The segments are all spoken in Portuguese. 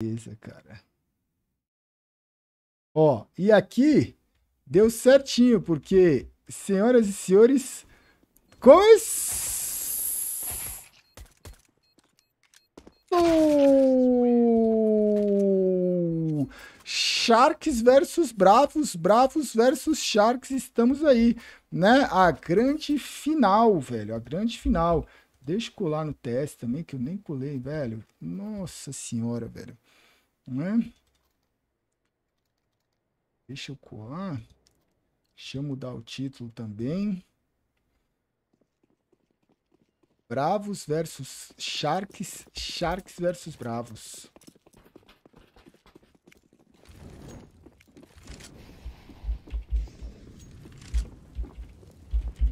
Beleza, cara. Ó, e aqui deu certinho, porque, senhoras e senhores, começou! Sharks versus Bravos, Bravos versus Sharks, estamos aí, né? A grande final, velho, a grande final. Deixa eu colar no TS também, que eu nem colei, velho. Nossa senhora, velho né? Deixa eu colar. Deixa eu mudar o título também. Bravos versus Sharks, Sharks versus Bravos.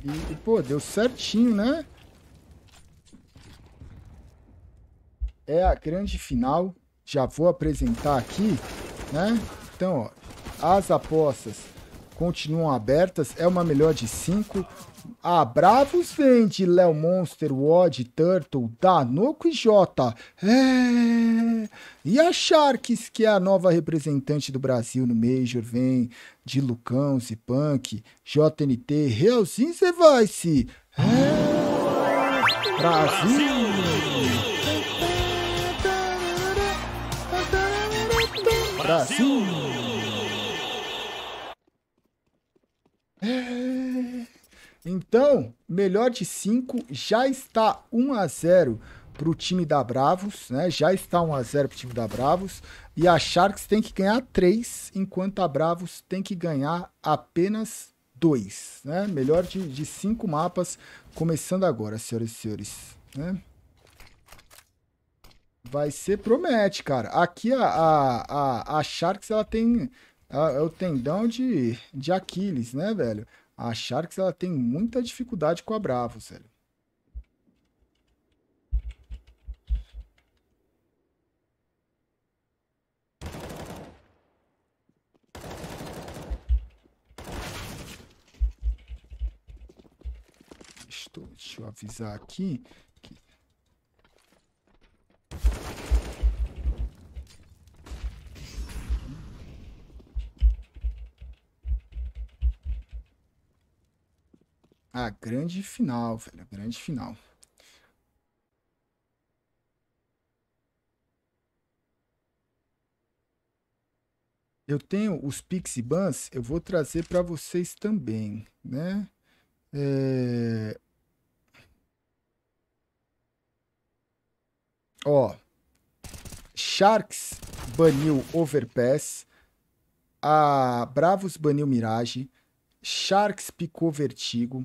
E, e pô, deu certinho, né? É a grande final já vou apresentar aqui, né? Então, ó, as apostas continuam abertas, é uma melhor de 5. A ah, Bravos vende Léo Monster, Wod, Turtle, Danoco e Jota. É... E a Sharks, que é a nova representante do Brasil no Major, vem de Lucão, Zipunk, JNT, Realzinho Zevice. É... Brasil! Brasil! É. Então, melhor de 5 já está 1 a 0 para o time da Bravos, né? Já está 1 a 0 para o time da Bravos e a Sharks tem que ganhar 3, enquanto a Bravos tem que ganhar apenas 2, né? Melhor de 5 mapas começando agora, senhoras e senhores, né? Vai ser, promete, cara. Aqui a, a, a, a Sharks, ela tem a, é o tendão de, de Aquiles, né, velho? A Sharks, ela tem muita dificuldade com a Bravos, velho. Estou, deixa eu avisar aqui. Ah, grande final, velho. Grande final. Eu tenho os Pix Bans, eu vou trazer para vocês também, né? É... Ó, Sharks baniu Overpass, a Bravos baniu Mirage, Sharks picou Vertigo,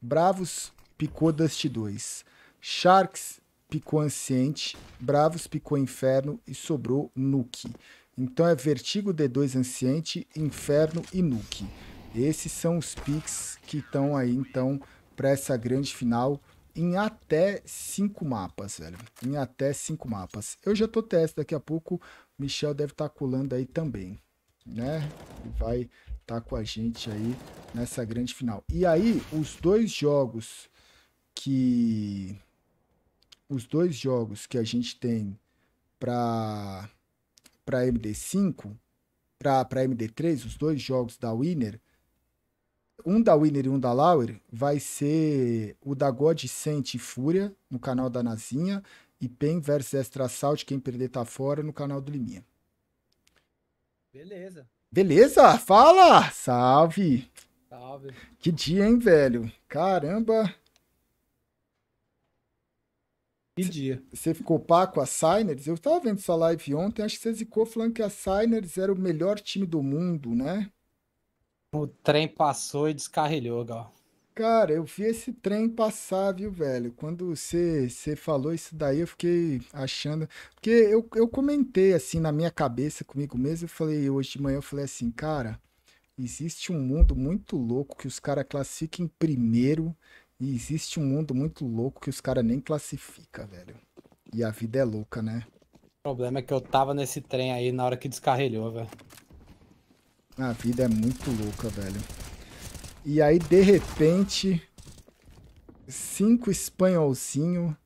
Bravos picou Dust 2. Sharks picou Anciente. Bravos picou Inferno e sobrou Nuke. Então é Vertigo, D2, Anciente, Inferno e Nuke. Esses são os picks que estão aí, então, para essa grande final em até cinco mapas, velho. Em até cinco mapas. Eu já tô teste, daqui a pouco Michel deve estar tá colando aí também, né? Vai tá com a gente aí nessa grande final. E aí, os dois jogos que os dois jogos que a gente tem para para MD5, para para MD3, os dois jogos da Winner, um da Winner e um da Lauer, vai ser o da God Sent e Fúria no canal da Nazinha e PEN versus Extra Assault, quem perder tá fora no canal do Liminha. Beleza. Beleza? Fala! Salve! Salve! Que dia, hein, velho? Caramba! Que dia. Você ficou pá com a Signers? Eu tava vendo sua live ontem, acho que você zicou falando que a Signers era o melhor time do mundo, né? O trem passou e descarrilhou, Gal. Cara, eu vi esse trem passar, viu, velho? Quando você falou isso daí, eu fiquei achando. Porque eu, eu comentei assim na minha cabeça comigo mesmo, eu falei hoje de manhã, eu falei assim, cara, existe um mundo muito louco que os caras classificam em primeiro, e existe um mundo muito louco que os caras nem classificam, velho. E a vida é louca, né? O problema é que eu tava nesse trem aí na hora que descarrilhou, velho. A vida é muito louca, velho. E aí, de repente, cinco espanholzinho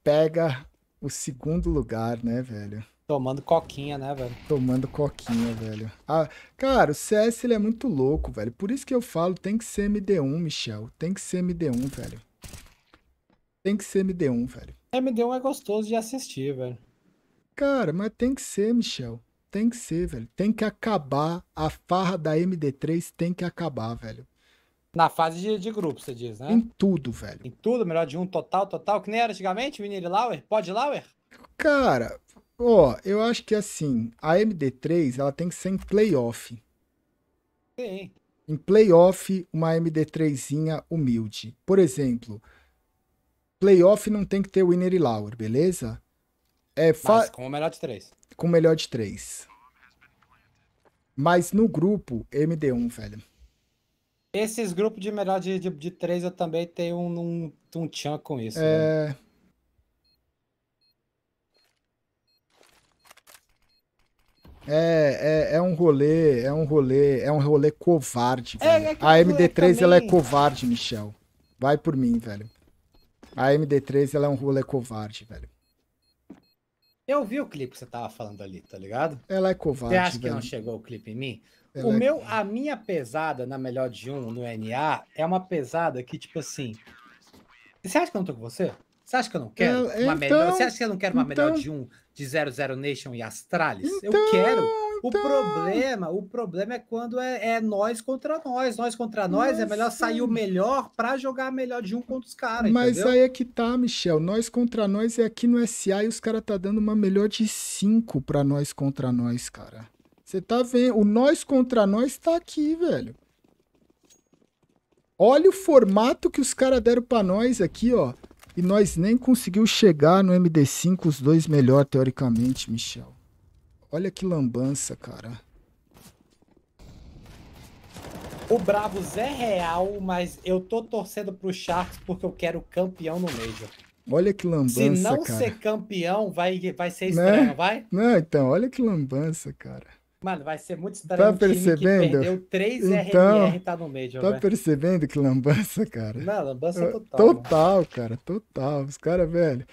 pega o segundo lugar, né, velho? Tomando coquinha, né, velho? Tomando coquinha, velho. Ah, cara, o CS ele é muito louco, velho. Por isso que eu falo, tem que ser MD1, Michel. Tem que ser MD1, velho. Tem que ser MD1, velho. MD1 é gostoso de assistir, velho. Cara, mas tem que ser, Michel. Tem que ser, velho. Tem que acabar. A farra da MD3 tem que acabar, velho. Na fase de, de grupo, você diz, né? Em tudo, velho. Em tudo, melhor de um total, total, que nem era antigamente, Vinili Lauer? Pode Lauer? Cara, ó, eu acho que assim, a MD3 ela tem que ser em playoff. Sim. Em playoff, uma MD3zinha humilde. Por exemplo, playoff não tem que ter winner e Lauer, beleza? É fa... com o melhor de três. Com o melhor de três. Mas no grupo, MD1, velho. Esses grupos de melhor de, de, de três eu também tenho um, um, um tchan com isso. É. É, é, é um rolê, é um rolê, é um rolê covarde, velho. É, é a é MD3 ela é covarde, Michel. Vai por mim, velho. A MD3 ela é um rolê covarde, velho. Eu vi o clipe que você tava falando ali, tá ligado? Ela é covarde. Você acha velho. que não chegou o clipe em mim? Ela o é... meu, a minha pesada na melhor de um no NA é uma pesada que, tipo assim. Você acha que eu não tô com você? Você acha que eu não quero uma então, melhor? Você então, acha que eu não quero uma então... melhor de um de 00 Nation e Astralis? Então... Eu quero. O então. problema, o problema é quando é, é nós contra nós. Nós contra nós é melhor sair o melhor para jogar melhor de um contra os caras. Mas entendeu? aí é que tá, Michel. Nós contra nós é aqui no SA e os caras tá dando uma melhor de cinco para nós contra nós, cara. Você tá vendo? O nós contra nós tá aqui, velho. Olha o formato que os caras deram para nós aqui, ó. E nós nem conseguiu chegar no MD5 os dois melhor, teoricamente, Michel. Olha que lambança, cara. O Bravos é real, mas eu tô torcendo pro Sharks porque eu quero campeão no Major. Olha que lambança, cara. Se não cara. ser campeão, vai, vai ser né? estranho, né? vai? Não, então, olha que lambança, cara. Mano, vai ser muito tá estranho. Tá percebendo? perdeu 3 então, RMR tá no Major, Tá véio. Né? percebendo que lambança, cara? Não, lambança é, total. Né? Total, mano. cara, total. Os caras, velho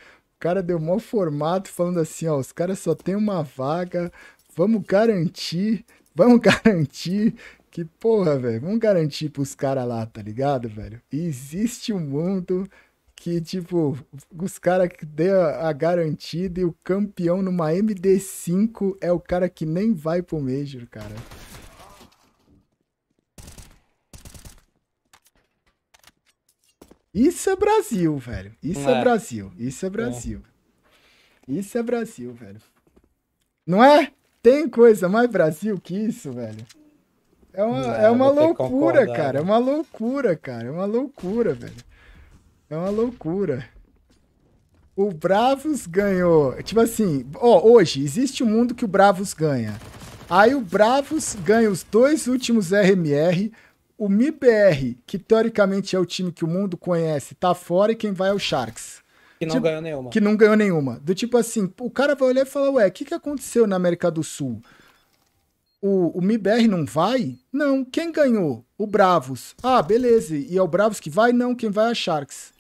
cara deu mó formato falando assim, ó, os caras só tem uma vaga, vamos garantir, vamos garantir que porra, velho, vamos garantir pros caras lá, tá ligado, velho? existe um mundo que, tipo, os caras que deu a garantida e o campeão numa MD5 é o cara que nem vai pro Major, cara. Isso é Brasil, velho. Isso é, é Brasil. Isso é, é. Brasil. É. Isso é Brasil, velho. Não é? Tem coisa mais Brasil que isso, velho. É uma, é uma loucura, cara. É né? uma loucura, cara. É uma loucura, velho. É uma loucura. O Bravos ganhou. Tipo assim, ó, hoje existe um mundo que o Bravos ganha. Aí o Bravos ganha os dois últimos RMR o MIBR, que teoricamente é o time que o mundo conhece, tá fora e quem vai é o Sharks. Que não tipo, ganhou nenhuma. Que não ganhou nenhuma. Do tipo assim, o cara vai olhar e falar, ué, o que, que aconteceu na América do Sul? O, o MIBR não vai? Não. Quem ganhou? O Bravos. Ah, beleza. E é o Bravos que vai? Não. Quem vai é a Sharks.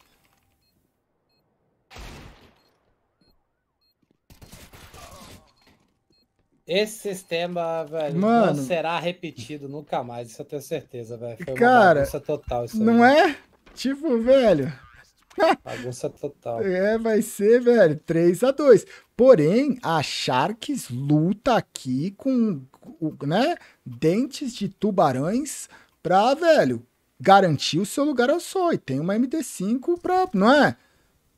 Esse sistema, velho, Mano, não será repetido nunca mais, isso eu tenho certeza, velho. Foi cara, uma total isso Não aí. é? Tipo, velho. Bagunça total. É, vai ser, velho, 3 a 2 Porém, a Sharks luta aqui com, né, dentes de tubarões pra, velho, garantir o seu lugar ao sol. E tem uma MD5 pra, não é?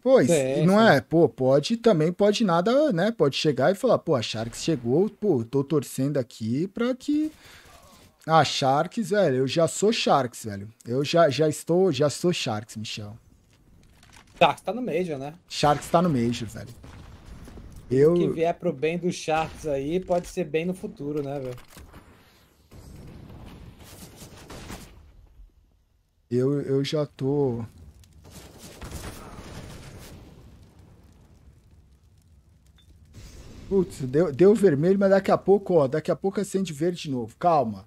Pois, é, não é? Pô, pode também, pode nada, né? Pode chegar e falar, pô, a Sharks chegou, pô, tô torcendo aqui pra que. Ah, Sharks, velho, eu já sou Sharks, velho. Eu já, já estou, já sou Sharks, Michel. Sharks tá no Major, né? Sharks tá no Major, velho. Eu... O que vier pro bem do Sharks aí pode ser bem no futuro, né, velho? Eu, eu já tô Putz, deu, deu vermelho, mas daqui a pouco, ó, daqui a pouco acende verde de novo. Calma.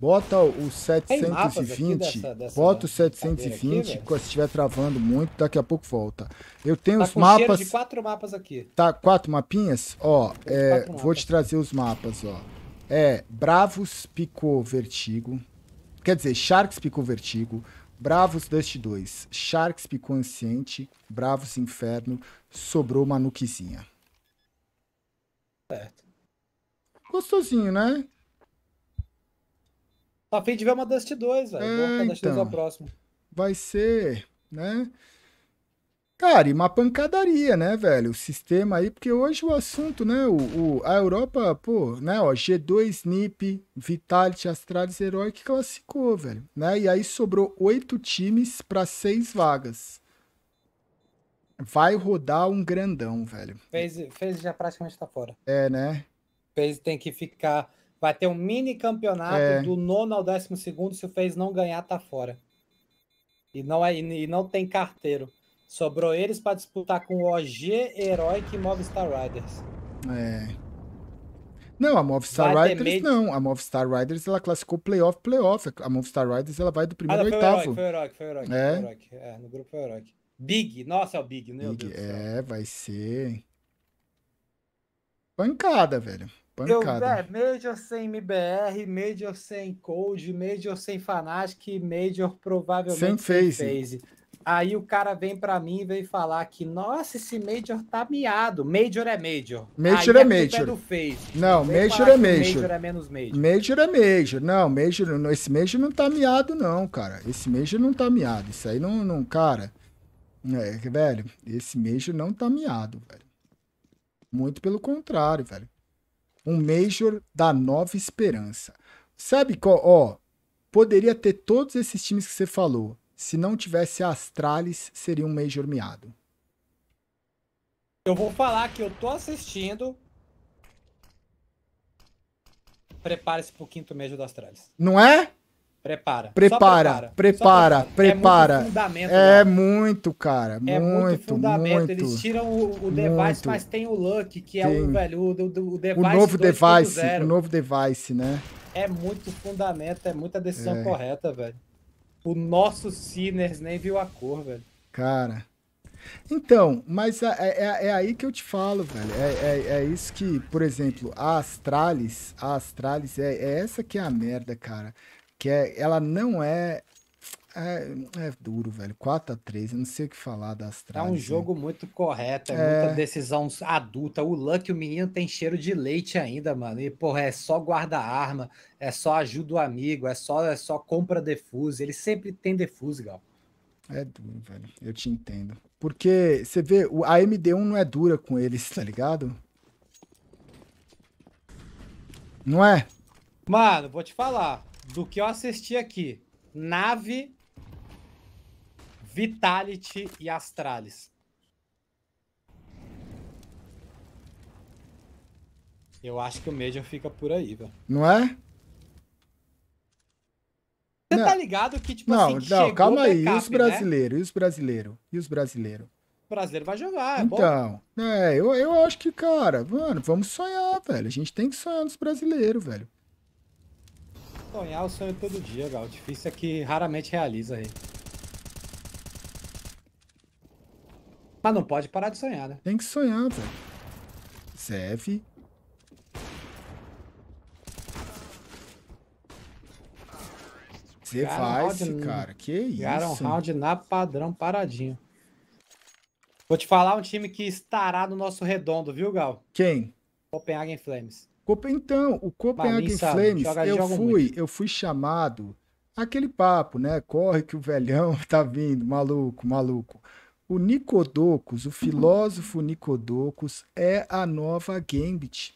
Bota o 720, dessa, dessa bota o 720, aqui, se estiver travando muito, daqui a pouco volta. Eu tenho tá os mapas. de quatro mapas aqui. Tá, quatro mapinhas? Ó, é, quatro vou te trazer os mapas, ó. É, Bravos picou Vertigo. Quer dizer, Sharks picou Vertigo. Bravos Dust 2. Sharks picou Anciente. Bravos Inferno. Sobrou Manuquizinha. Certo. Gostosinho, né? Tá fim de ver uma Dust 2, velho. É, Dust então, ao próximo. Vai ser, né? Cara, e uma pancadaria, né, velho? O sistema aí, porque hoje o assunto, né? O, o a Europa, pô, né, ó, G2, NIP, Vitality, Astralis, Herói que classificou, velho. Né? E aí sobrou oito times para seis vagas. Vai rodar um grandão, velho. Fez, fez já praticamente tá fora. É, né? Fez tem que ficar. Vai ter um mini campeonato é. do nono ao décimo segundo. Se o Fez não ganhar, tá fora. E não, é, e não tem carteiro. Sobrou eles para disputar com o OG, Heroic e Movistar Riders. É. Não, a Movistar vai Riders não. A Movistar Riders ela classificou playoff, playoff. A Movistar Riders ela vai do primeiro ah, não, ao oitavo. Heroic, foi Heroic, foi Heroic. É. Foi heroic. É, no grupo foi Heroic. Big, nossa, é o Big, meu Big, Deus. É, vai ser. Pancada, velho. Pancada. Eu, é, Major sem MBR, Major sem Cold, Major sem Fanatic, Major provavelmente sem Phase. Sem phase. Aí o cara vem para mim e vem falar que, nossa, esse Major tá miado. Major é Major. Major Aí é, é, é Major. Do phase. Não, Major é Major. Major é menos Major. Major é Major. Não, Major, esse Major não tá miado, não, cara. Esse Major não tá miado. Isso aí não, não cara. É, velho, esse Major não tá miado, velho. Muito pelo contrário, velho. Um Major da nova esperança. Sabe qual, ó, poderia ter todos esses times que você falou. Se não tivesse Astralis, seria um Major miado. Eu vou falar que eu tô assistindo. Prepare-se pro quinto Major da Astralis. Não é? Prepara. Prepara, prepara, prepara. prepara. É muito fundamento. É muito, cara. É muito, muito fundamento. Muito, Eles tiram o, o device, muito. mas tem o Luck, que é o velho, o, o, o device. O novo 2. device, 0. o novo device, né? É muito fundamento, é muita decisão é. correta, velho. O nosso Sinners nem viu a cor, velho. Cara. Então, mas é, é, é, é aí que eu te falo, velho. É, é, é isso que, por exemplo, a Astralis, a Astralis, é, é essa que é a merda, cara que é, ela não é, é, é duro, velho. 4 x 3 eu não sei o que falar da Astralis. Tá é um jogo muito correto, é, é, muita decisão adulta. O Luck, o menino tem cheiro de leite ainda, mano. E, porra, é só guarda-arma, é só ajuda o amigo, é só, é só compra defuse. Ele sempre tem defuse, Gal. É duro, velho. Eu te entendo. Porque você vê, a MD1 não é dura com eles, tá ligado? Não é? Mano, vou te falar do que eu assisti aqui. Nave, Vitality e Astralis. Eu acho que o Major fica por aí, velho. Não é? Você tá não. tá ligado que, tipo não, assim, Não, calma backup, aí. E os brasileiros? Né? E os brasileiros? E os brasileiros? O brasileiro vai jogar, é Então, bom. é, eu, eu acho que, cara, mano, vamos sonhar, velho. A gente tem que sonhar nos brasileiros, velho. Sonhar o sonho todo dia, Gal. O difícil é que raramente realiza aí. Mas não pode parar de sonhar, né? Tem que sonhar, velho. Zev. Zevice, cara. Que isso? Cara, um round na padrão, paradinho. Vou te falar um time que estará no nosso redondo, viu, Gal? Quem? Copenhagen Flames. Então, o Copenhagen Malissa, Flames, joga, eu joga fui, eu fui chamado aquele papo, né? Corre que o velhão tá vindo, maluco, maluco. O Nicodocus, o filósofo Nicodocus é a nova Gambit.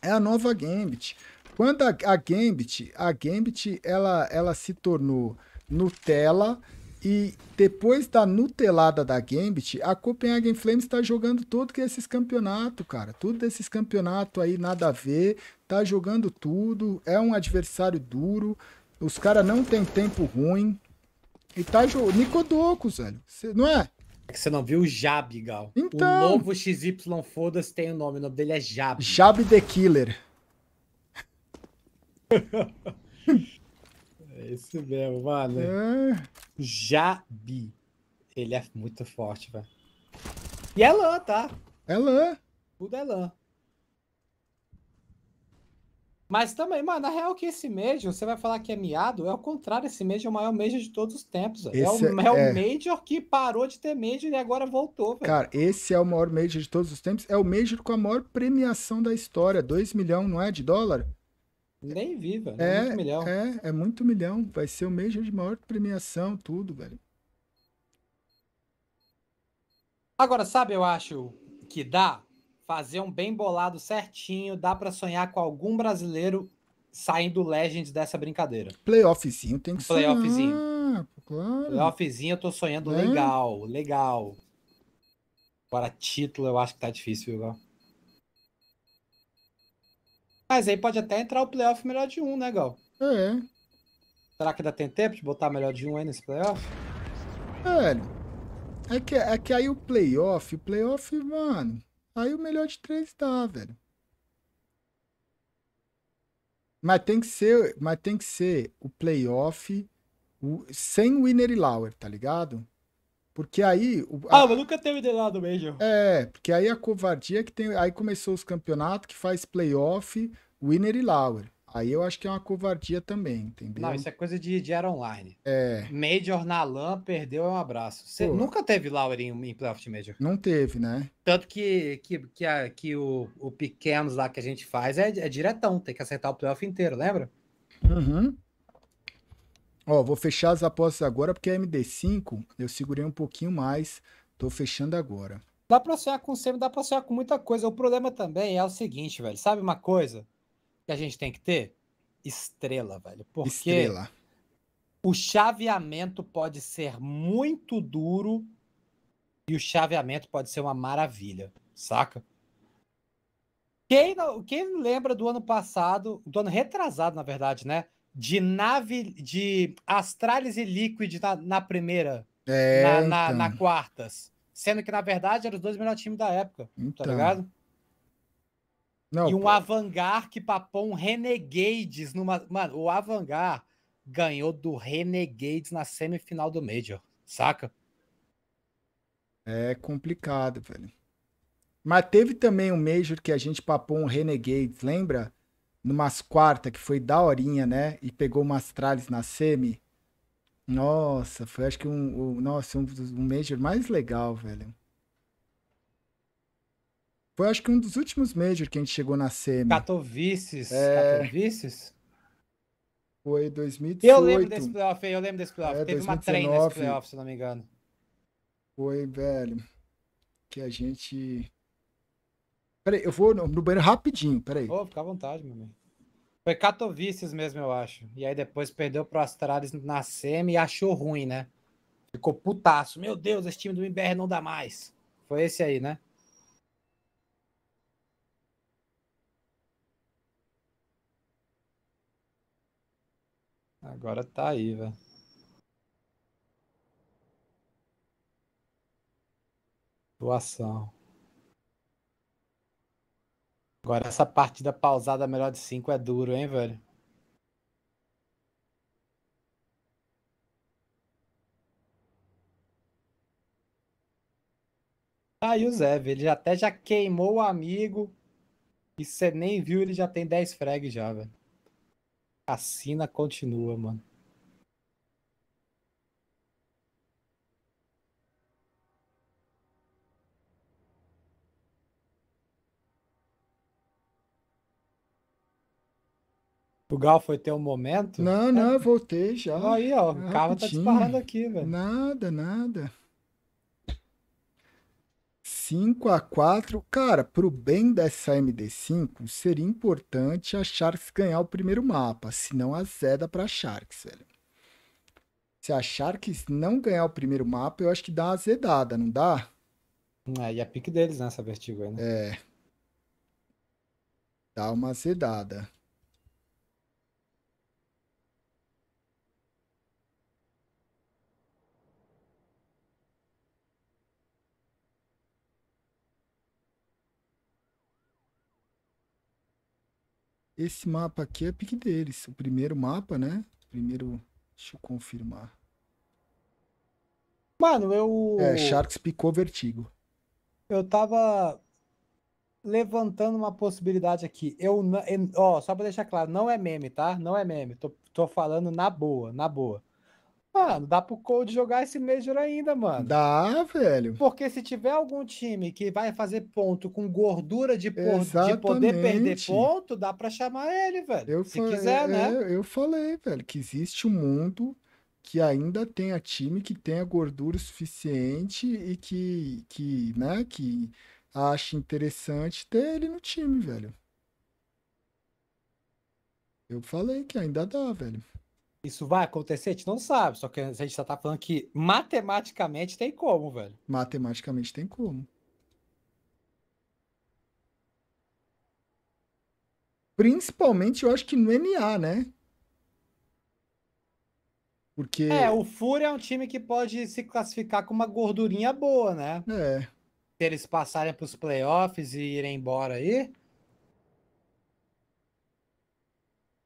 É a nova Gambit. Quando a, a Gambit, a Gambit, ela ela se tornou Nutella e depois da nutelada da Gambit, a Copenhagen Flames está jogando todo que esses campeonatos, cara. Tudo esses campeonatos aí, nada a ver. Tá jogando tudo. É um adversário duro. Os caras não tem tempo ruim. E tá jogando. Nicodocos, velho. Cê, não é? É que você não viu o Jab, Gal. Então... O novo XY Foda-se tem o um nome. O nome dele é Jab. Jab the Killer. é isso mesmo, mano. É. Jabi. Ele é muito forte, velho. E é lã, tá? É lã. Tudo é lã. Mas também, mano, na real que esse Major, você vai falar que é miado, é o contrário, esse Major é o maior Major de todos os tempos. É, é o, é, é o, Major que parou de ter Major e agora voltou, velho. Cara, esse é o maior Major de todos os tempos, é o Major com a maior premiação da história, 2 milhões, não é, de dólar? Nem vi, velho. Né? É, é muito milhão. É, é muito milhão. Vai ser o mês de maior premiação, tudo, velho. Agora, sabe, eu acho que dá fazer um bem bolado certinho, dá para sonhar com algum brasileiro saindo Legends dessa brincadeira. Playoffzinho tem que ser. Playoffzinho. Sonhar, claro. Playoffzinho eu tô sonhando é. legal, legal. Agora, título eu acho que tá difícil, viu, mas aí pode até entrar o playoff melhor de um, né, Gal? É. Será que ainda tem tempo de botar melhor de um aí nesse playoff? Velho, é que, é que aí o playoff, o playoff, mano, aí o melhor de três dá, velho. Mas tem que ser, mas tem que ser o playoff o, sem Winner e Lauer, tá ligado? Porque aí. O, a... Ah, mas nunca teve de lado mesmo. É, porque aí a covardia que tem. Aí começou os campeonatos que faz playoff, winner e Lauer. Aí eu acho que é uma covardia também, entendeu? Não, isso é coisa de, de era online. É. Major na LAN perdeu é um abraço. Você Pô. nunca teve Lauer em, em playoff de Major? Não teve, né? Tanto que, que, que, a, que o, o pequenos lá que a gente faz é, é diretão, tem que acertar o playoff inteiro, lembra? Uhum. Ó, vou fechar as apostas agora porque a MD5 eu segurei um pouquinho mais. Tô fechando agora. Dá pra sonhar com sempre, dá pra sonhar com muita coisa. O problema também é o seguinte, velho. Sabe uma coisa que a gente tem que ter? Estrela, velho. Porque Estrela. o chaveamento pode ser muito duro e o chaveamento pode ser uma maravilha, saca? Quem, quem lembra do ano passado, do ano retrasado, na verdade, né? de nave de Astralis e Liquid na, na primeira, é, na, então. na, quartas. Sendo que, na verdade, eram os dois melhores times da época, tá então. tá ligado? Não, e um Avangar que papou um Renegades numa. Mano, o Avangar ganhou do Renegades na semifinal do Major, saca? É complicado, velho. Mas teve também um Major que a gente papou um Renegades, lembra? numas quarta que foi daorinha, né? E pegou umas trales na semi. Nossa, foi acho que um, um nossa, um, um major mais legal, velho. Foi acho que um dos últimos major que a gente chegou na semi. Katowices, é... Katowices? Foi 2018. Eu lembro desse playoff, eu lembro desse playoff. É, Teve 2019, uma trem nesse playoff, se não me engano. Foi, velho, que a gente Peraí, eu vou no banheiro rapidinho, peraí. Ô, oh, fica à vontade, meu amigo. Foi catovices mesmo, eu acho. E aí depois perdeu pro Astralis na semi e achou ruim, né? Ficou putaço. Meu Deus, esse time do MBR não dá mais. Foi esse aí, né? Agora tá aí, velho. Doação. Agora, essa partida pausada melhor de 5 é duro, hein, velho? Aí ah, o Zé, ele até já queimou o amigo. E você nem viu, ele já tem 10 frags já, velho. Cassina continua, mano. O Gal foi ter um momento? Não, é. não, eu voltei já. Aí, ó, o carro tá disparando aqui, velho. Nada, nada. 5 a 4 Cara, pro bem dessa MD5, seria importante a Sharks ganhar o primeiro mapa, senão azeda pra Sharks, velho. Se a Sharks não ganhar o primeiro mapa, eu acho que dá uma azedada, não dá? É, e a é pique deles nessa né, vertigo aí, né? É. Dá uma azedada. Esse mapa aqui é pique deles. O primeiro mapa, né? Primeiro. Deixa eu confirmar. Mano, eu. É, Sharks picou vertigo. Eu tava levantando uma possibilidade aqui. Eu, não, eu ó, só para deixar claro, não é meme, tá? Não é meme. Tô, tô falando na boa, na boa. Mano, dá pro Cold jogar esse Major ainda, mano. Dá, velho. Porque se tiver algum time que vai fazer ponto com gordura de, por... de poder perder ponto, dá pra chamar ele, velho. Eu se quiser, é, né? É, eu falei, velho, que existe um mundo que ainda tenha time que tenha gordura suficiente e que, que né, que ache interessante ter ele no time, velho. Eu falei que ainda dá, velho. Isso vai acontecer? A gente não sabe, só que a gente só tá falando que matematicamente tem como, velho. Matematicamente tem como. Principalmente, eu acho que no NA, né? Porque... É, o Fúria é um time que pode se classificar com uma gordurinha boa, né? É. Se eles passarem para os playoffs e irem embora aí,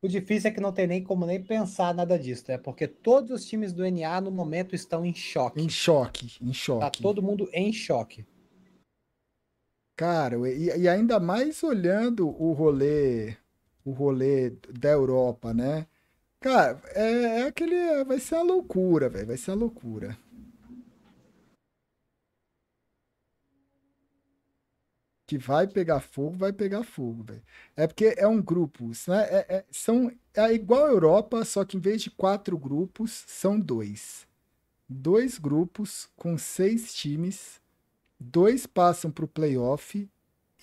O difícil é que não tem nem como nem pensar nada disso, né? Porque todos os times do NA no momento estão em choque. Em choque, em choque. Tá todo mundo em choque. Cara, e, e ainda mais olhando o rolê, o rolê da Europa, né? Cara, é, é aquele. É, vai ser uma loucura, velho. Vai ser uma loucura. que vai pegar fogo, vai pegar fogo, velho. É porque é um grupo, né? É, é, são, é igual a Europa, só que em vez de quatro grupos, são dois. Dois grupos com seis times, dois passam para o playoff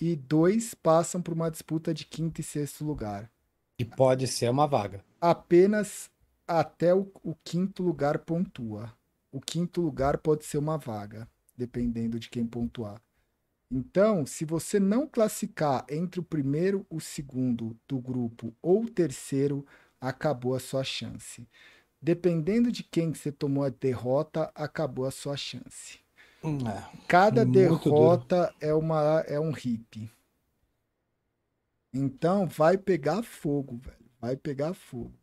e dois passam para uma disputa de quinto e sexto lugar. E pode ser uma vaga. Apenas até o, o quinto lugar pontua. O quinto lugar pode ser uma vaga, dependendo de quem pontuar. Então, se você não classificar entre o primeiro, o segundo do grupo ou o terceiro, acabou a sua chance. Dependendo de quem que você tomou a derrota, acabou a sua chance. Hum, é, Cada derrota duro. é, uma, é um hit. Então, vai pegar fogo, velho. Vai pegar fogo.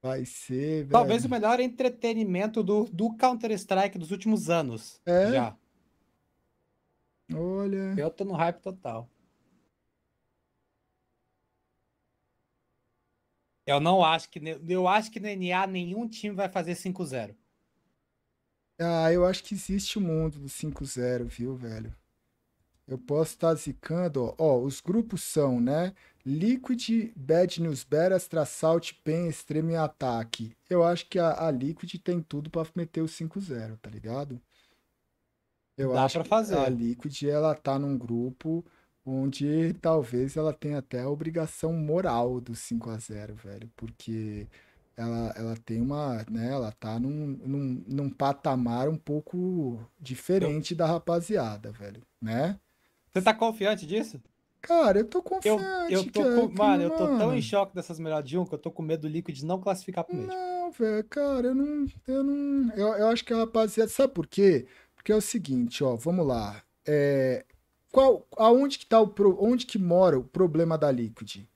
Vai ser, Talvez velho. o melhor entretenimento do, do Counter-Strike dos últimos anos. É. Já. Olha. Eu tô no hype total. Eu não acho que. Eu acho que no NA nenhum time vai fazer 5-0. Ah, eu acho que existe o um mundo do 5-0, viu, velho? Eu posso estar zicando, ó. ó. Os grupos são, né? Liquid, Bad News Astra, Salt, Pen, Extreme e Ataque. Eu acho que a, a Liquid tem tudo para meter o 5-0, tá ligado? Eu Dá para pra fazer. a Liquid ela tá num grupo onde talvez ela tenha até a obrigação moral do 5 a 0 velho, porque ela, ela tem uma, né, ela tá num, num, num patamar um pouco diferente eu... da rapaziada, velho, né? Você tá confiante disso? Cara, eu tô confiante, eu, eu tô cara, com... mano, eu tô tão em choque dessas melhores de um que eu tô com medo do Liquid não classificar pro Não, velho, cara, eu não, eu não, eu, eu acho que a rapaziada, sabe por quê? Porque é o seguinte, ó, vamos lá. É, qual, aonde que tá o pro, onde que mora o problema da Liquid?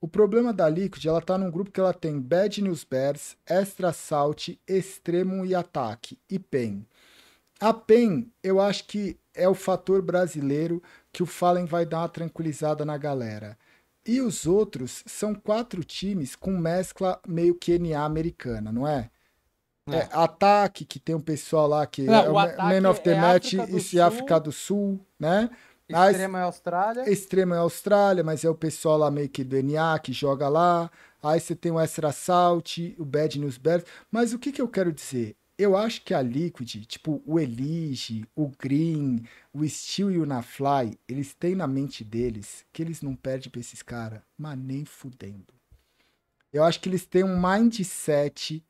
O problema da Liquid, ela tá num grupo que ela tem Bad News Bears, Extra Assault, Extremo e Ataque e PEN. A PEN, eu acho que é o fator brasileiro que o Fallen vai dar uma tranquilizada na galera. E os outros são quatro times com mescla meio que NA americana, não é? É. É, ataque, que tem um pessoal lá que Não, é o Man of the é Match e África do Sul, né? Extrema Aí, é Austrália. Extrema é Austrália, mas é o pessoal lá meio que do NA que joga lá. Aí você tem o Extra Assault, o Bad News Bears. Mas o que, que eu quero dizer? Eu acho que a Liquid, tipo o Elige, o Green, o Steel e o Nafly, eles têm na mente deles que eles não perdem pra esses caras, mas nem fudendo. Eu acho que eles têm um mindset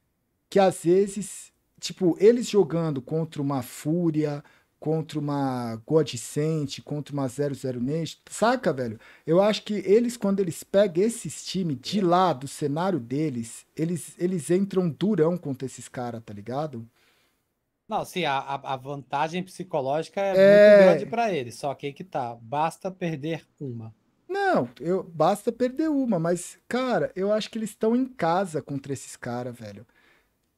que às vezes, tipo, eles jogando contra uma Fúria, contra uma Godsent, contra uma 00 neste saca, velho? Eu acho que eles, quando eles pegam esses times de é. lá, do cenário deles, eles, eles entram durão contra esses caras, tá ligado? Não, sim, a, a vantagem psicológica é, é... muito grande para eles, só que aí que tá, basta perder uma. Não, eu, basta perder uma, mas, cara, eu acho que eles estão em casa contra esses caras, velho.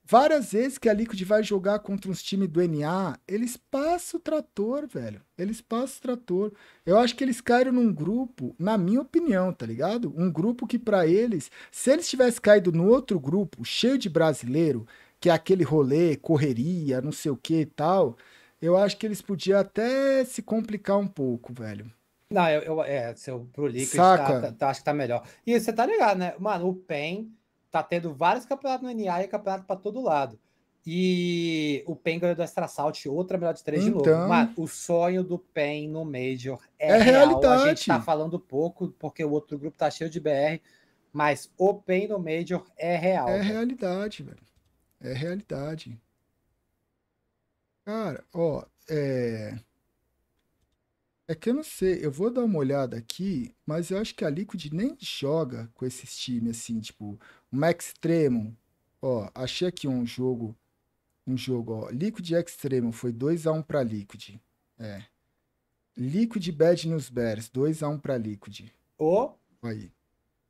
Várias vezes que a Liquid vai jogar contra uns times do NA, eles passam o trator, velho. Eles passam o trator. Eu acho que eles caíram num grupo, na minha opinião, tá ligado? Um grupo que para eles, se eles tivessem caído no outro grupo, cheio de brasileiro, que é aquele rolê, correria, não sei o que e tal, eu acho que eles podiam até se complicar um pouco, velho. Não, eu, eu é, seu Liquid, tá, tá, tá, acho que tá melhor. E você tá ligado, né? Mano, o PEN... Pen tá tendo vários campeonatos no NA e campeonato para todo lado. E o Pen ganhou do extra Salt, outra melhor de três então... de novo. Então- Mano, o sonho do Pen no Major é, é real. realidade. A gente tá falando pouco, porque o outro grupo tá cheio de BR, mas o Pen no Major é real. É realidade, velho. É realidade. Cara, ó, é. É que eu não sei, eu vou dar uma olhada aqui, mas eu acho que a Liquid nem joga com esses times assim, tipo, uma Extremo. Ó, achei aqui um jogo. Um jogo, ó. Liquid Extremo. Foi 2x1 para pra Liquid. É. Liquid Bad News Bears. 2x1 para pra Liquid. Ô. Oh. Aí.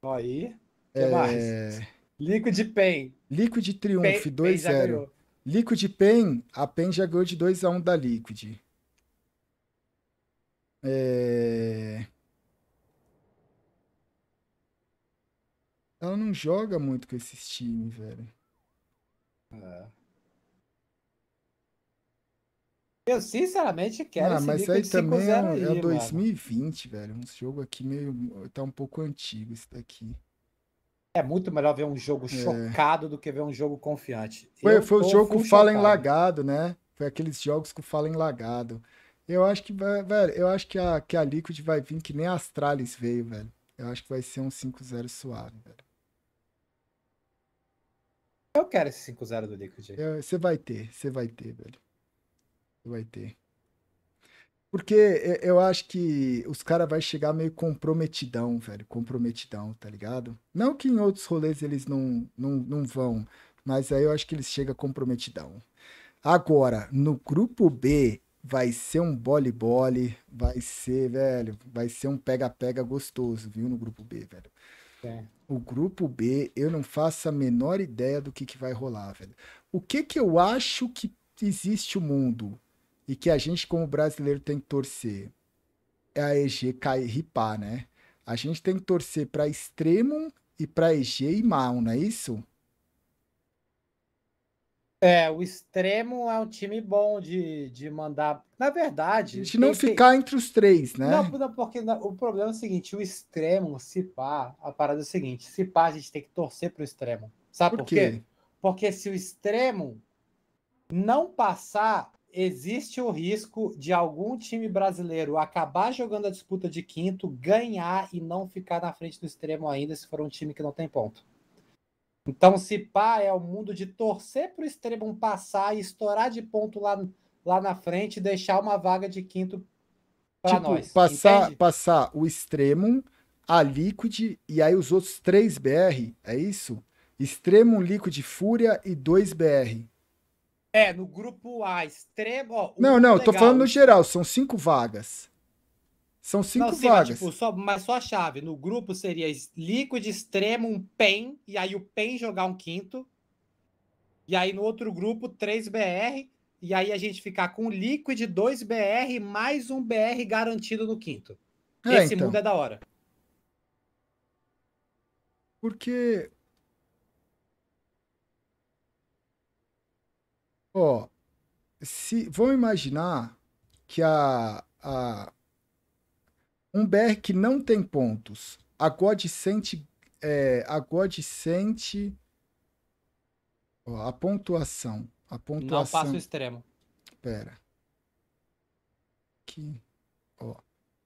Aí. Que é... mais? Liquid Pen. Liquid Triumph, 2x0. Liquid Pen, a Pen já ganhou de 2x1 da Liquid. É... Ela não joga muito com esses times, velho. É. Eu sinceramente quero ah, mas aí também é, aí, é 2020, velho. Um jogo aqui meio. tá um pouco antigo esse daqui. É muito melhor ver um jogo é. chocado do que ver um jogo confiante. Foi, foi o jogo com o Fallen lagado, né? Foi aqueles jogos com o Fallen lagado. Eu acho que, vai, velho, eu acho que a, que a Liquid vai vir que nem a Astralis veio, velho. Eu acho que vai ser um 5-0 suave, velho. Eu quero esse 5-0 do Liquid. É, você vai ter, você vai ter, velho. Você vai ter. Porque é, eu acho que os caras vão chegar meio comprometidão, velho. Comprometidão, tá ligado? Não que em outros rolês eles não, não, não vão, mas aí eu acho que eles chegam comprometidão. Agora, no grupo B, vai ser um bole-bole, vai ser, velho, vai ser um pega-pega gostoso, viu, no grupo B, velho. É. O grupo B, eu não faço a menor ideia do que, que vai rolar, velho. O que que eu acho que existe o mundo e que a gente, como brasileiro, tem que torcer? É a EG cair ripar, né? A gente tem que torcer para extremo e para EG e Mal, não é isso? É, o extremo é um time bom de, de mandar. Na verdade. A gente não ficar entre os três, né? Não, não porque não, o problema é o seguinte: o extremo, se pá, a parada é o seguinte: se pá, a gente tem que torcer para o extremo. Sabe por, por quê? quê? Porque se o extremo não passar, existe o risco de algum time brasileiro acabar jogando a disputa de quinto, ganhar e não ficar na frente do extremo ainda, se for um time que não tem ponto. Então, se pá, é o mundo de torcer para o extremo passar e estourar de ponto lá, lá na frente e deixar uma vaga de quinto para tipo, nós. Passar, passar o extremo a Liquid e aí os outros três BR, é isso? extremo Liquid, Fúria e dois BR. É, no grupo A, extremo. Ó, não, não, legal. tô falando no geral, são cinco vagas. São cinco não, sim, vagas. Mas, tipo, só, mas só a chave. No grupo seria líquido, extremo, um PEN, e aí o PEN jogar um quinto. E aí no outro grupo, 3BR. E aí a gente ficar com líquido, 2BR, mais um BR garantido no quinto. É, Esse então. mundo é da hora. Porque. Ó. Se, vão imaginar que a, a um BR que não tem pontos. A God sente. É, a God sente. Ó, a pontuação. A pontuação. Não passa o extremo. Pera. Aqui. Ó.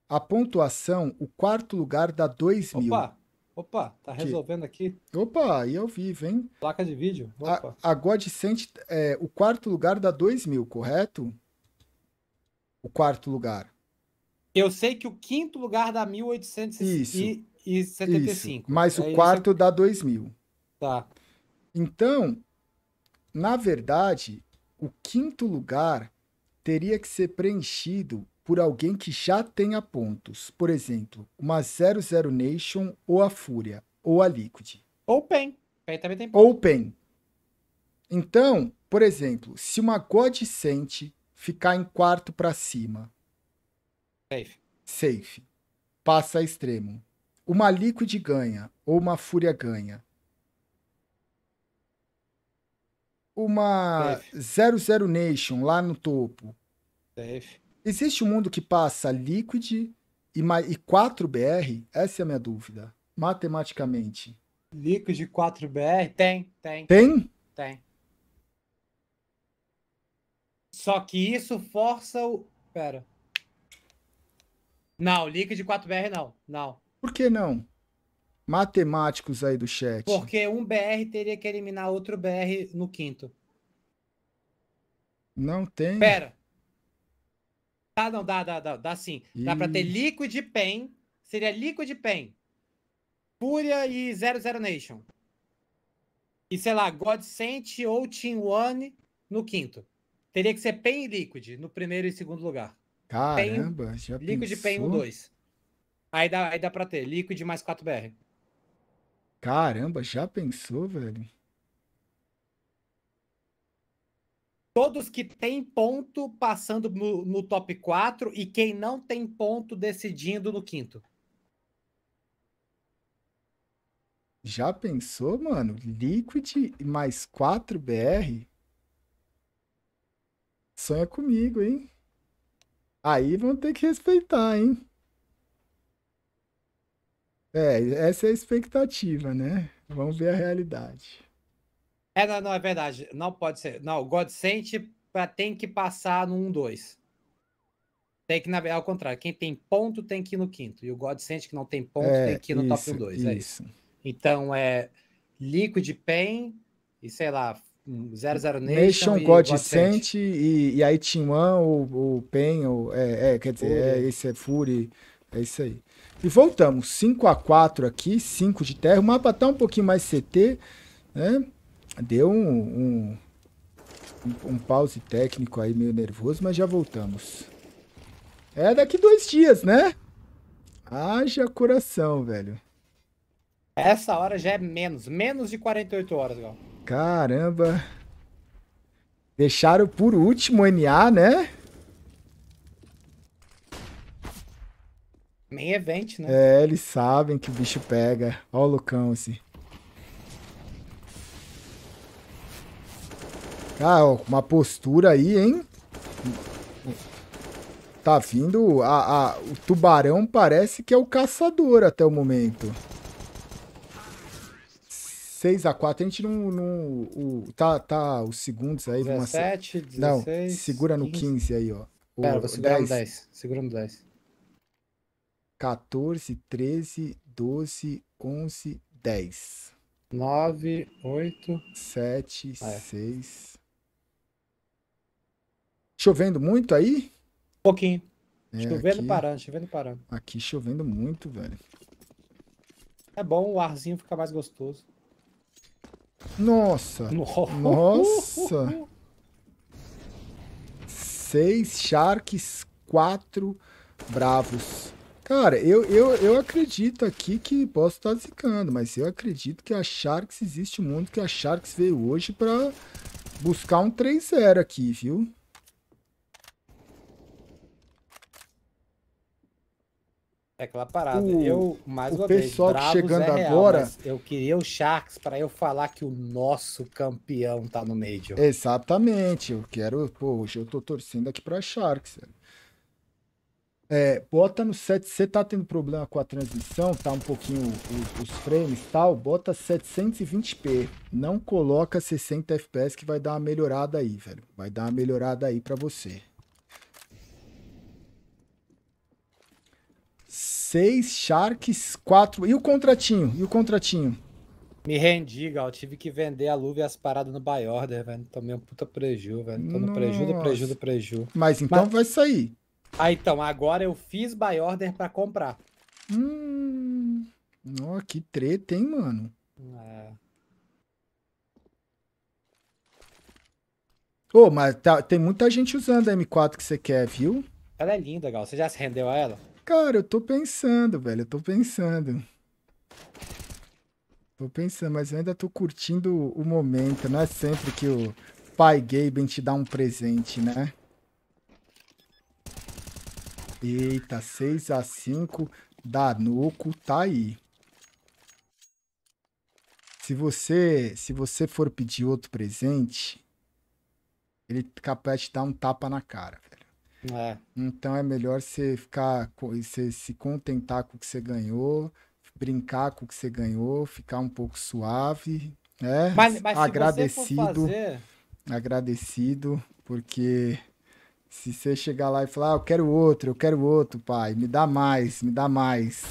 A pontuação, o quarto lugar dá 2 mil. Opa! Opa, tá resolvendo aqui. Opa, aí ao vivo, hein? Placa de vídeo. Opa. A, a God sente. É, o quarto lugar dá 2 mil, correto? O quarto lugar. Eu sei que o quinto lugar dá 1875. Isso, isso. Mas é o quarto isso... dá 2000. Tá. Então, na verdade, o quinto lugar teria que ser preenchido por alguém que já tenha pontos. Por exemplo, uma 00 Nation ou a Fúria ou a Liquid. Ou PEN. PEN também tem ponto. Ou PEN. Então, por exemplo, se uma God sente ficar em quarto para cima Safe. Safe. Passa a extremo. Uma Liquid ganha ou uma Fúria ganha. Uma Safe. 00 Nation lá no topo. Safe. Existe um mundo que passa Liquid e, e 4BR? Essa é a minha dúvida. Matematicamente. Liquid 4BR? Tem, tem. Tem? Tem. Só que isso força o. Pera. Não, Liquid 4BR não. Não. Por que não? Matemáticos aí do chat. Porque um BR teria que eliminar outro BR no quinto. Não tem. Pera. Ah, não, dá, dá, dá, dá sim. E... Dá pra ter Liquid Pen. Seria Liquid Pen. Fúria e 00 Nation. E sei lá, God Sent ou Team One no quinto. Teria que ser Pen e Liquid no primeiro e segundo lugar. Caramba, pen, já Liquid pensou? Pen 1, 2. Aí dá, aí dá pra ter Liquid mais 4BR. Caramba, já pensou, velho? Todos que têm ponto passando no, no top 4 e quem não tem ponto decidindo no quinto. Já pensou, mano? Liquid mais 4 BR? Sonha comigo, hein? Aí vão ter que respeitar, hein? É, essa é a expectativa, né? Vamos ver a realidade. É, não, não é verdade. Não pode ser. Não, Godsent tem que passar no 1-2. Tem que, na verdade, ao contrário. Quem tem ponto tem que ir no quinto. E o Godsent, que não tem ponto, é, tem que ir no isso, top 1-2. É isso. Então, é Liquid Pen e, sei lá, 00 Nation, Nation God Descent e, e aí Team One, o, o Pen, o, é, é, quer dizer, é, esse é Fury, é isso aí. E voltamos, 5 x 4 aqui, 5 de terra, o mapa tá um pouquinho mais CT, né? Deu um, um, um pause técnico aí meio nervoso, mas já voltamos. É daqui dois dias, né? Haja coração, velho. Essa hora já é menos, menos de 48 horas, Gal. Caramba. Deixaram por último o NA, né? Main event, né? É, eles sabem que o bicho pega. Ó o Lucão, assim. Ah, ó, uma postura aí, hein? Tá vindo... A, a, o tubarão parece que é o caçador até o momento. 6 x 4 A gente não. não o, tá, tá os segundos aí. 17, vamos... 16, não, segura no 15, 15 aí, ó. O, Pera, vou segurar 10. no 10. Segura no 10. 14, 13, 12, 11, 10. 9, 8. 7, é. 6. Chovendo muito aí? Um pouquinho. É, chovendo aqui... parando, chovendo parando. Aqui chovendo muito, velho. É bom, o arzinho fica mais gostoso. Nossa! Nossa! Seis Sharks, quatro Bravos. Cara, eu, eu, eu acredito aqui que posso estar zicando, mas eu acredito que a Sharks existe um mundo que a Sharks veio hoje para buscar um 3-0 aqui, viu? É aquela parada. O, eu, mais o uma pessoal vez, chegando é real, agora. Eu queria o Sharks para eu falar que o nosso campeão tá no Major. Exatamente. Eu quero. Pô, hoje eu tô torcendo aqui para Sharks. É, bota no 7. Você tá tendo problema com a transmissão, tá um pouquinho os, os frames e tal. Bota 720p. Não coloca 60 fps que vai dar uma melhorada aí, velho. Vai dar uma melhorada aí para você. Seis Sharks, quatro. E o contratinho? E o contratinho? Me rendi, Gal. Tive que vender a luva e as paradas no buy order, velho. Tomei um puta preju, velho. Tô no preju do preju do preju. Mas então Mas... vai sair. Ah, então. Agora eu fiz buy order pra comprar. Hum. Ó, que treta, hein, mano? É. Ô, oh, mas tá, tem muita gente usando a M4 que você quer, viu? Ela é linda, Gal. Você já se rendeu a ela? Cara, eu tô pensando, velho. Eu tô pensando. Tô pensando, mas eu ainda tô curtindo o momento. Não é sempre que o pai Gaben te dá um presente, né? Eita, 6x5. Danuco tá aí. Se você, se você for pedir outro presente, ele é capaz de dar um tapa na cara. É. Então é melhor você ficar, você se contentar com o que você ganhou, brincar com o que você ganhou, ficar um pouco suave, né? Mas, mas agradecido, fazer... agradecido, porque se você chegar lá e falar, ah, eu quero outro, eu quero outro, pai, me dá mais, me dá mais.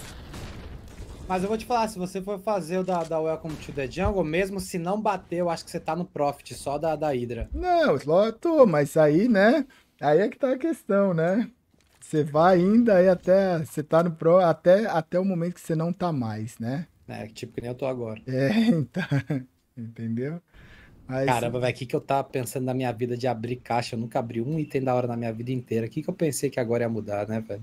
Mas eu vou te falar, se você for fazer o da, da Welcome to the Jungle, mesmo se não bater, eu acho que você tá no profit só da, da Hydra. Não, eu tô, mas aí, né? Aí é que tá a questão, né? Você vai ainda aí até. Você tá no pro até, até o momento que você não tá mais, né? É, tipo que nem eu tô agora. É, então. Entendeu? Aí, Caramba, velho, o que, que eu tava pensando na minha vida de abrir caixa? Eu nunca abri um item da hora na minha vida inteira. O que, que eu pensei que agora ia mudar, né, velho?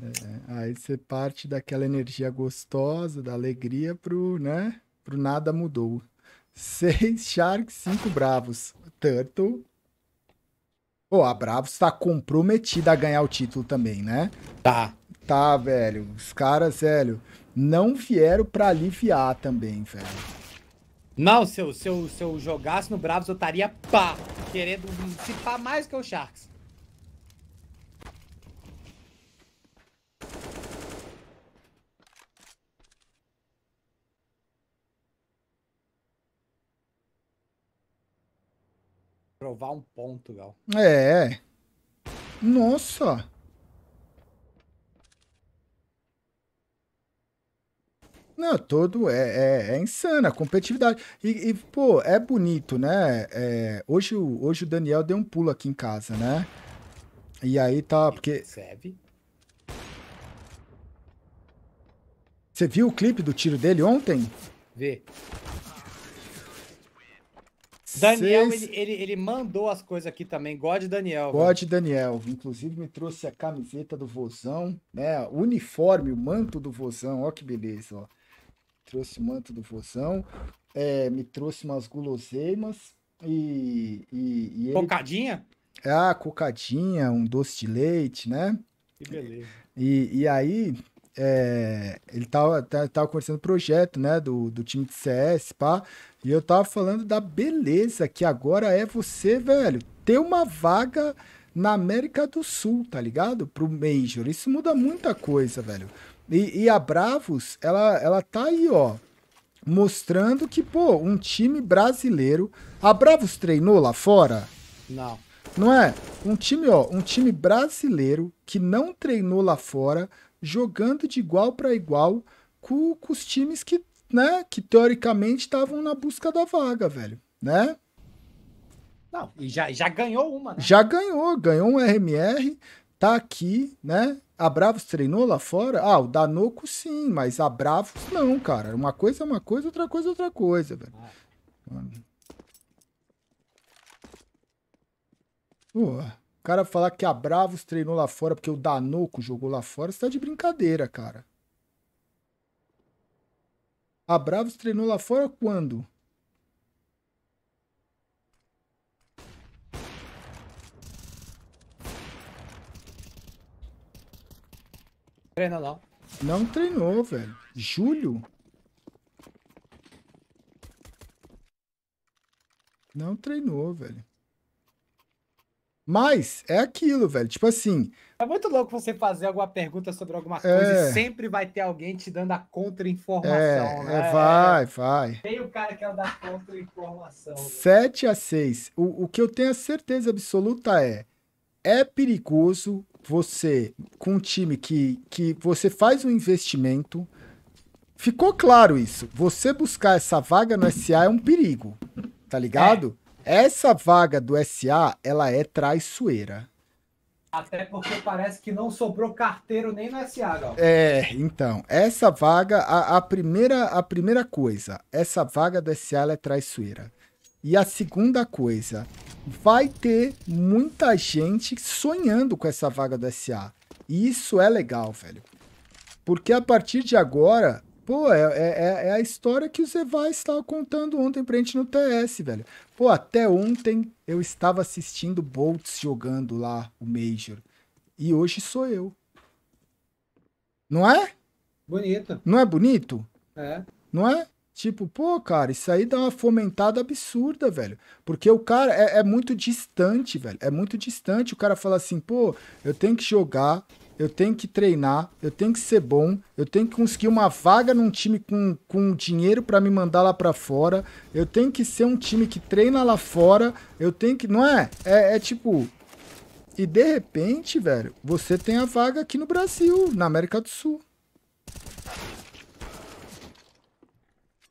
É, aí você parte daquela energia gostosa, da alegria, pro, né? Pro nada mudou. Seis Sharks, cinco Bravos. Turtle, Pô, a Bravos tá comprometida a ganhar o título também, né? Tá. Tá, velho. Os caras, sério, não vieram pra aliviar também, velho. Não, se eu, se eu, se eu jogasse no Bravos, eu estaria pá, querendo se pá mais que o Sharks. Provar um ponto, Gal. É. Nossa! Não, todo é, é, é insana, competitividade. E, e, pô, é bonito, né? É, hoje, hoje o Daniel deu um pulo aqui em casa, né? E aí tá, porque... Serve. Você viu o clipe do tiro dele ontem? Vê. Daniel, Seis... ele, ele, ele, mandou as coisas aqui também. God Daniel. God velho. Daniel. Inclusive, me trouxe a camiseta do Vozão, né? O uniforme, o manto do Vozão. Ó, que beleza, ó. Trouxe o manto do Vozão. É, me trouxe umas guloseimas. E. e, e Cocadinha? Ah, cocadinha, um doce de leite, né? Que beleza. E, e aí, é, ele tava, tá, tava conversando projeto, né, do, do time de CS, pá, e eu tava falando da beleza que agora é você, velho, ter uma vaga na América do Sul, tá ligado? Pro Major. Isso muda muita coisa, velho. E, e a Bravos, ela, ela tá aí, ó, mostrando que, pô, um time brasileiro. A Bravos treinou lá fora? Não. Não é? Um time, ó, um time brasileiro que não treinou lá fora jogando de igual para igual com, com, os times que, né, que teoricamente estavam na busca da vaga, velho, né? Não, e já, já ganhou uma, né? Já ganhou, ganhou um RMR, tá aqui, né? A Bravos treinou lá fora? Ah, o Danoco sim, mas a Bravos não, cara. Uma coisa é uma coisa, outra coisa é outra coisa, velho. Ah. Mano cara falar que a Bravos treinou lá fora porque o Danoco jogou lá fora, você tá de brincadeira, cara. A Bravos treinou lá fora quando? Treina lá? Não treinou, velho. Julho? Não treinou, velho. Mas é aquilo, velho. Tipo assim. É muito louco você fazer alguma pergunta sobre alguma é. coisa é... e sempre vai ter alguém te dando a contra-informação, é, né? É, vai, vai. Tem o cara que é o da contra-informação. 7 né? a 6. O, o que eu tenho a certeza absoluta é: é perigoso você, com um time que, que você faz um investimento. Ficou claro isso. Você buscar essa vaga no SA é um perigo, tá ligado? Essa vaga do SA, ela é traiçoeira. Até porque parece que não sobrou carteiro nem no SA, Gal. É, então, essa vaga, a, a, primeira, a primeira coisa, essa vaga do SA é traiçoeira. E a segunda coisa, vai ter muita gente sonhando com essa vaga do SA. E isso é legal, velho. Porque a partir de agora, Pô, é, é, é, é, a história que o Zevai estava contando ontem pra gente no TS, velho. Pô, até ontem eu estava assistindo Bolts jogando lá o Major. E hoje sou eu. Não é? Bonito. Não é bonito? É. Não é? Tipo, pô, cara, isso aí dá uma fomentada absurda, velho. Porque o cara é, é muito distante, velho. É muito distante. O cara fala assim, pô, eu tenho que jogar eu tenho que treinar, eu tenho que ser bom, eu tenho que conseguir uma vaga num time com, com dinheiro para me mandar lá para fora, eu tenho que ser um time que treina lá fora, eu tenho que. Não é? É, é tipo. E de repente, velho, você tem a vaga aqui no Brasil, na América do Sul.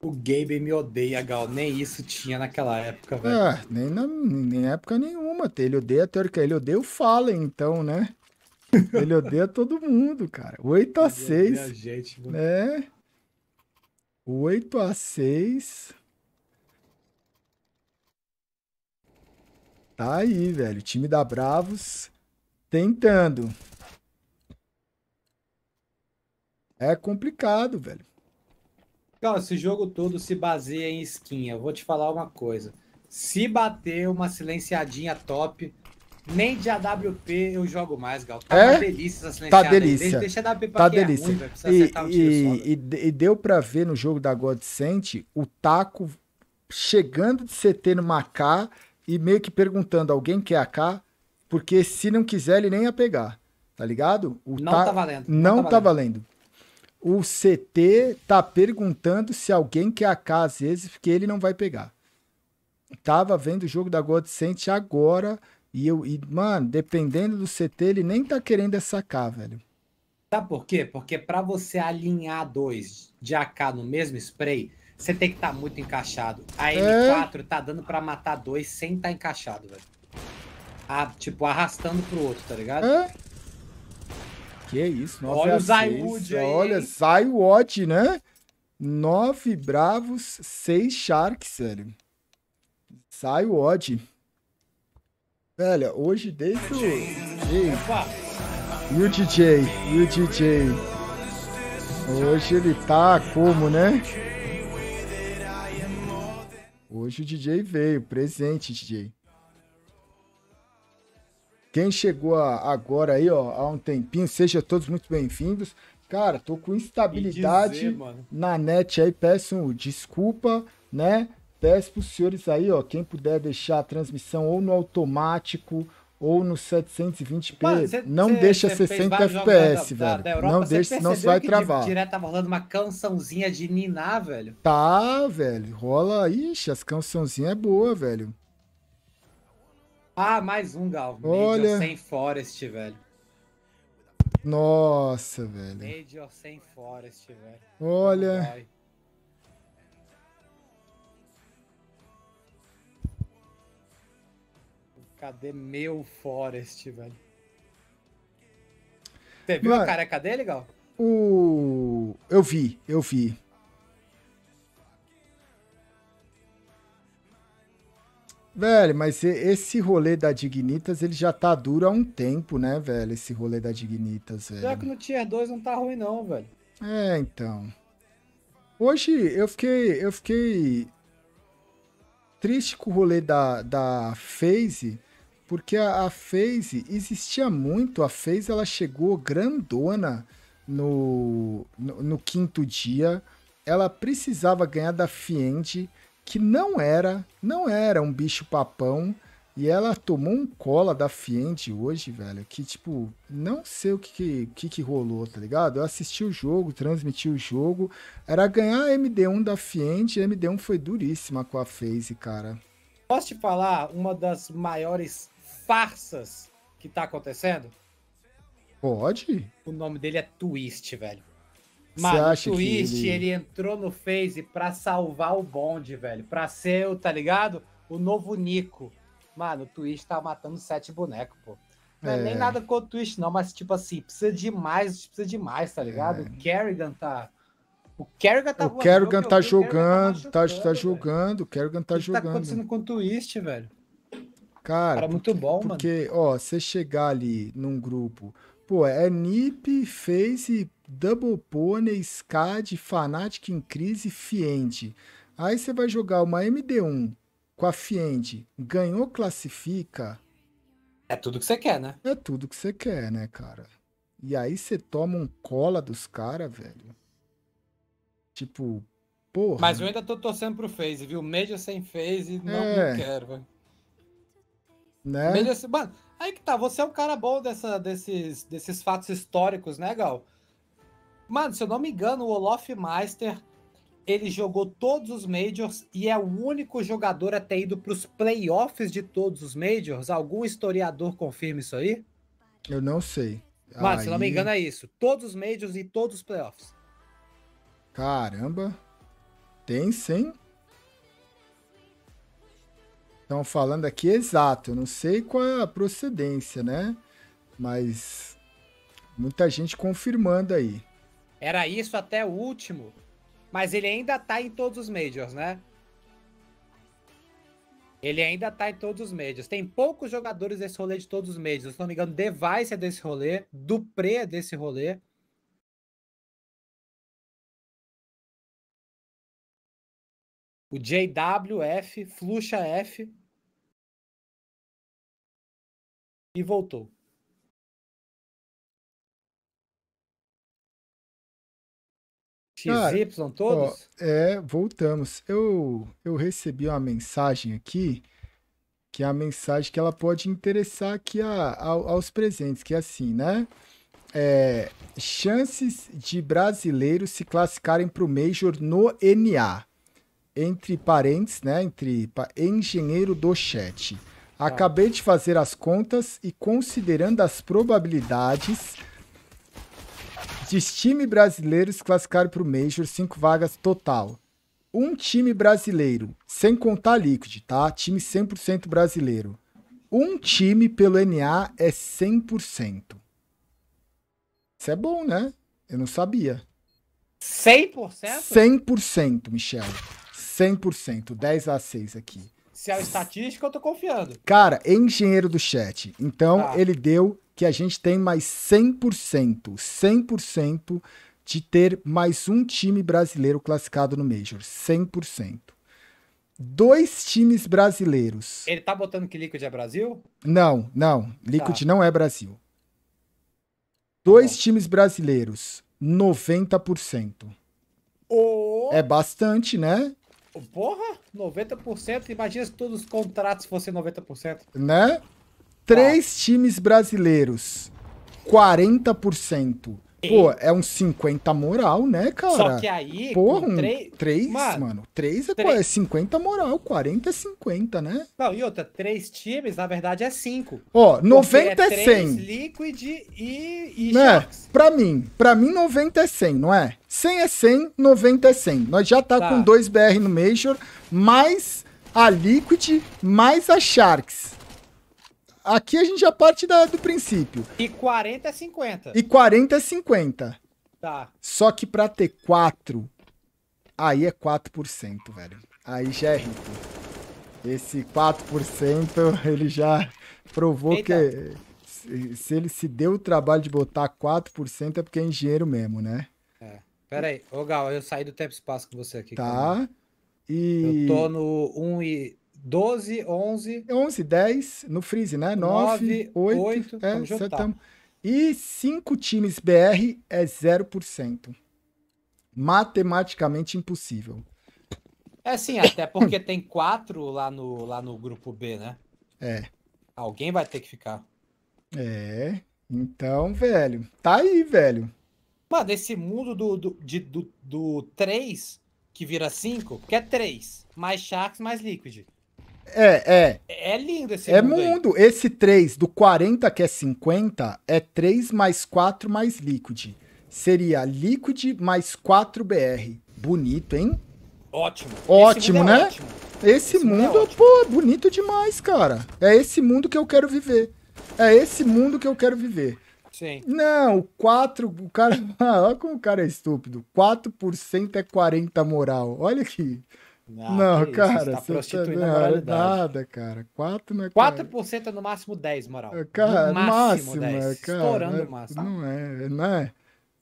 O Gabe me odeia, Gal. Nem isso tinha naquela época, velho. É, nem, na, nem época nenhuma. Ele odeia a Turca, ele odeia o Fallen, então, né? Ele odeia todo mundo, cara. 8 a 6. A gente, mano. É. 8 a 6. Tá aí, velho. O time da Bravos tentando. É complicado, velho. Cara, esse jogo todo se baseia em skin. Eu vou te falar uma coisa. Se bater uma silenciadinha top, nem de AWP eu jogo mais, Gal. Tá é? delícia essa Tá delícia. Deixa AWP pra tá delícia. É ruim, e, um e, e, né? e, deu pra ver no jogo da God Sent o Taco chegando de CT no K e meio que perguntando: alguém quer AK? Porque se não quiser, ele nem ia pegar. Tá ligado? O não ta... tá valendo. Não, não tá, tá valendo. valendo. O CT tá perguntando se alguém quer AK às vezes, porque ele não vai pegar. Tava vendo o jogo da God Sent agora e eu, e, mano, dependendo do CT, ele nem tá querendo sacar, velho. Sabe por quê? Porque para você alinhar dois de AK no mesmo spray, você tem que estar tá muito encaixado. A é? M4 tá dando para matar dois sem estar tá encaixado, velho. A, tipo, arrastando pro outro, tá ligado? É. Que isso, 9 Olha o Zywood Olha, Zywatch, né? Nove bravos, seis sharks, sério. Zywatch. Velho, hoje desde o. E o DJ, e o DJ. Hoje ele tá como, né? Hoje o DJ veio, presente, DJ. Quem chegou agora aí, ó, há um tempinho, sejam todos muito bem-vindos. Cara, tô com instabilidade dizer, na net aí, peço desculpa, né? Peço para os senhores aí, ó, quem puder deixar a transmissão ou no automático ou no 720p, Mano, cê, não cê, deixa cê 60 FPS, da, velho. Da não deixa, senão você vai travar. Direto tá rolando uma cançãozinha de Niná, velho. Tá, velho. Rola, ixi, as cançãozinhas é boa, velho. Ah, mais um, Gal. Olha. Major sem Forest, velho. Nossa, velho. Major sem Forest, velho. Olha. Vai. Cadê meu Forest, velho? Você viu a careca dele, Gal? O... Eu vi, eu vi. Velho, mas esse rolê da Dignitas, ele já tá duro há um tempo, né, velho? Esse rolê da Dignitas, velho. Já que no Tier 2 não tá ruim, não, velho. É, então. Hoje eu fiquei. Eu fiquei. Triste com o rolê da, da Phase. Porque a, a Phase existia muito, a Phase ela chegou grandona no, no, no quinto dia. Ela precisava ganhar da Fiend, que não era, não era um bicho papão. E ela tomou um cola da Fiend hoje, velho, que tipo, não sei o que que, que rolou, tá ligado? Eu assisti o jogo, transmiti o jogo, era ganhar a MD1 da Fiend, a MD1 foi duríssima com a FaZe, cara. Posso te falar uma das maiores farsas que tá acontecendo? Pode. O nome dele é Twist, velho. Mano, o Twist, ele... ele... entrou no Face pra salvar o bonde, velho. Pra ser, tá ligado? O novo Nico. Mano, o Twist tá matando sete bonecos, pô. Não é, é. nem nada contra o Twist, não, mas tipo assim, precisa demais precisa demais tá ligado? É. O Kerrigan tá. O Kerrigan tá, o Kerrigan tá tá jogando, tá, tá, jogando, tá jogando, o Kerrigan tá jogando. O que tá acontecendo com o Twist, velho? Cara, Cara muito porque, bom, mano. Porque, ó, você chegar ali num grupo, pô, é NIP, Face, Double Pony, SCAD, Fanatic em crise, Fiend. Aí você vai jogar uma MD1 com a Fiend, ganhou, classifica. É tudo que você quer, né? É tudo que você quer, né, cara? E aí você toma um cola dos caras, velho. Tipo, porra. Mas eu ainda tô torcendo pro FaZe, viu? Major sem FaZe, não, é... não quero, velho. Né? Mano, aí que tá, você é um cara bom dessa, desses, desses fatos históricos, né, Gal? Mano, se eu não me engano, o Olaf Meister, ele jogou todos os Majors e é o único jogador a ter ido pros playoffs de todos os Majors. Algum historiador confirma isso aí? Eu não sei. Mano, aí... se não me engano, é isso. Todos os Majors e todos os playoffs. Caramba. Tem, sim. Estão falando aqui exato, eu não sei qual é a procedência, né? Mas muita gente confirmando aí. Era isso até o último, mas ele ainda tá em todos os majors, né? Ele ainda tá em todos os majors. Tem poucos jogadores desse rolê de todos os majors. Se não me engano, Device é desse rolê, Dupré é desse rolê. o JWF, Fluxa F. E voltou. Cara, XY todos? Ó, é, voltamos. Eu, eu recebi uma mensagem aqui, que é a mensagem que ela pode interessar aqui a, a, aos presentes, que é assim, né? É, chances de brasileiros se classificarem para o Major no NA entre parênteses, né? Entre engenheiro do chat. Tá. Acabei de fazer as contas e considerando as probabilidades de time brasileiros classificar para o Major, cinco vagas total. Um time brasileiro, sem contar Liquid, tá? Time 100% brasileiro. Um time pelo NA é 100%. Isso é bom, né? Eu não sabia. 100%? 100%, Michel. 100%, 10 a 6 aqui. Se é estatística, eu tô confiando. Cara, engenheiro do chat. Então, ah. ele deu que a gente tem mais 100%, 100% de ter mais um time brasileiro classificado no Major, 100%. Dois times brasileiros. Ele tá botando que Liquid é Brasil? Não, não. Liquid tá. não é Brasil. Dois tá times brasileiros, 90%. Oh. É bastante, né? Porra, 90%? Imagina se todos os contratos fossem 90%. Né? Três ah. times brasileiros, 40%. Pô, é um 50 moral, né, cara? Só que aí. Porra, um 3. 3 mano, mano, 3 é, é 50 moral, 40 é 50, né? Não, e outra, 3 times, na verdade, é 5. Ó, 90 é 100. É 3 Liquid e. e né? Sharks. Pra mim, pra mim, 90 é 100, não é? 100 é 100, 90 é 100. Nós já tá, tá. com 2 BR no Major, mais a Liquid, mais a Sharks aqui a gente já parte da, do princípio. E 40 é 50. E 40 é 50. Tá. Só que pra ter 4, aí é 4%, velho. Aí já é rico. Esse 4%, ele já provou Eita. que. Se ele se deu o trabalho de botar 4%, é porque é engenheiro mesmo, né? É. Pera aí, ô Gal, eu saí do tempo espaço com você aqui. Tá. Como... E... Eu tô no 1 e 12, 11. 11, 10 no freeze, né? 9, 8, 8 é, vamos juntar. Tamo... E 5 times BR é 0%. Matematicamente impossível. É sim, até porque tem 4 lá no, lá no grupo B, né? É. Alguém vai ter que ficar. É. Então, velho, tá aí, velho. Mano, esse mundo do, do, do, do 3 que vira 5, que é 3, mais Sharks, mais Liquid. É, é. É lindo esse é mundo. É mundo. Aí. Esse 3 do 40, que é 50, é 3 mais 4 mais Liquid. Seria Liquid mais 4 BR. Bonito, hein? Ótimo. Ótimo, esse é né? Ótimo. Esse, esse, mundo, é mundo é pô, bonito demais, cara. É esse mundo que eu quero viver. É esse mundo que eu quero viver. Sim. Não, 4, o cara. Ah, olha como o cara é estúpido. 4% é 40 moral. Olha aqui. Ah, não, não cara, está você tá prostituindo tá a nada, cara. 4 não é 4. 4% é no máximo 10, moral. Cara, no máximo, máximo 10. Né, cara, Estourando é, o máximo. Não é, não é.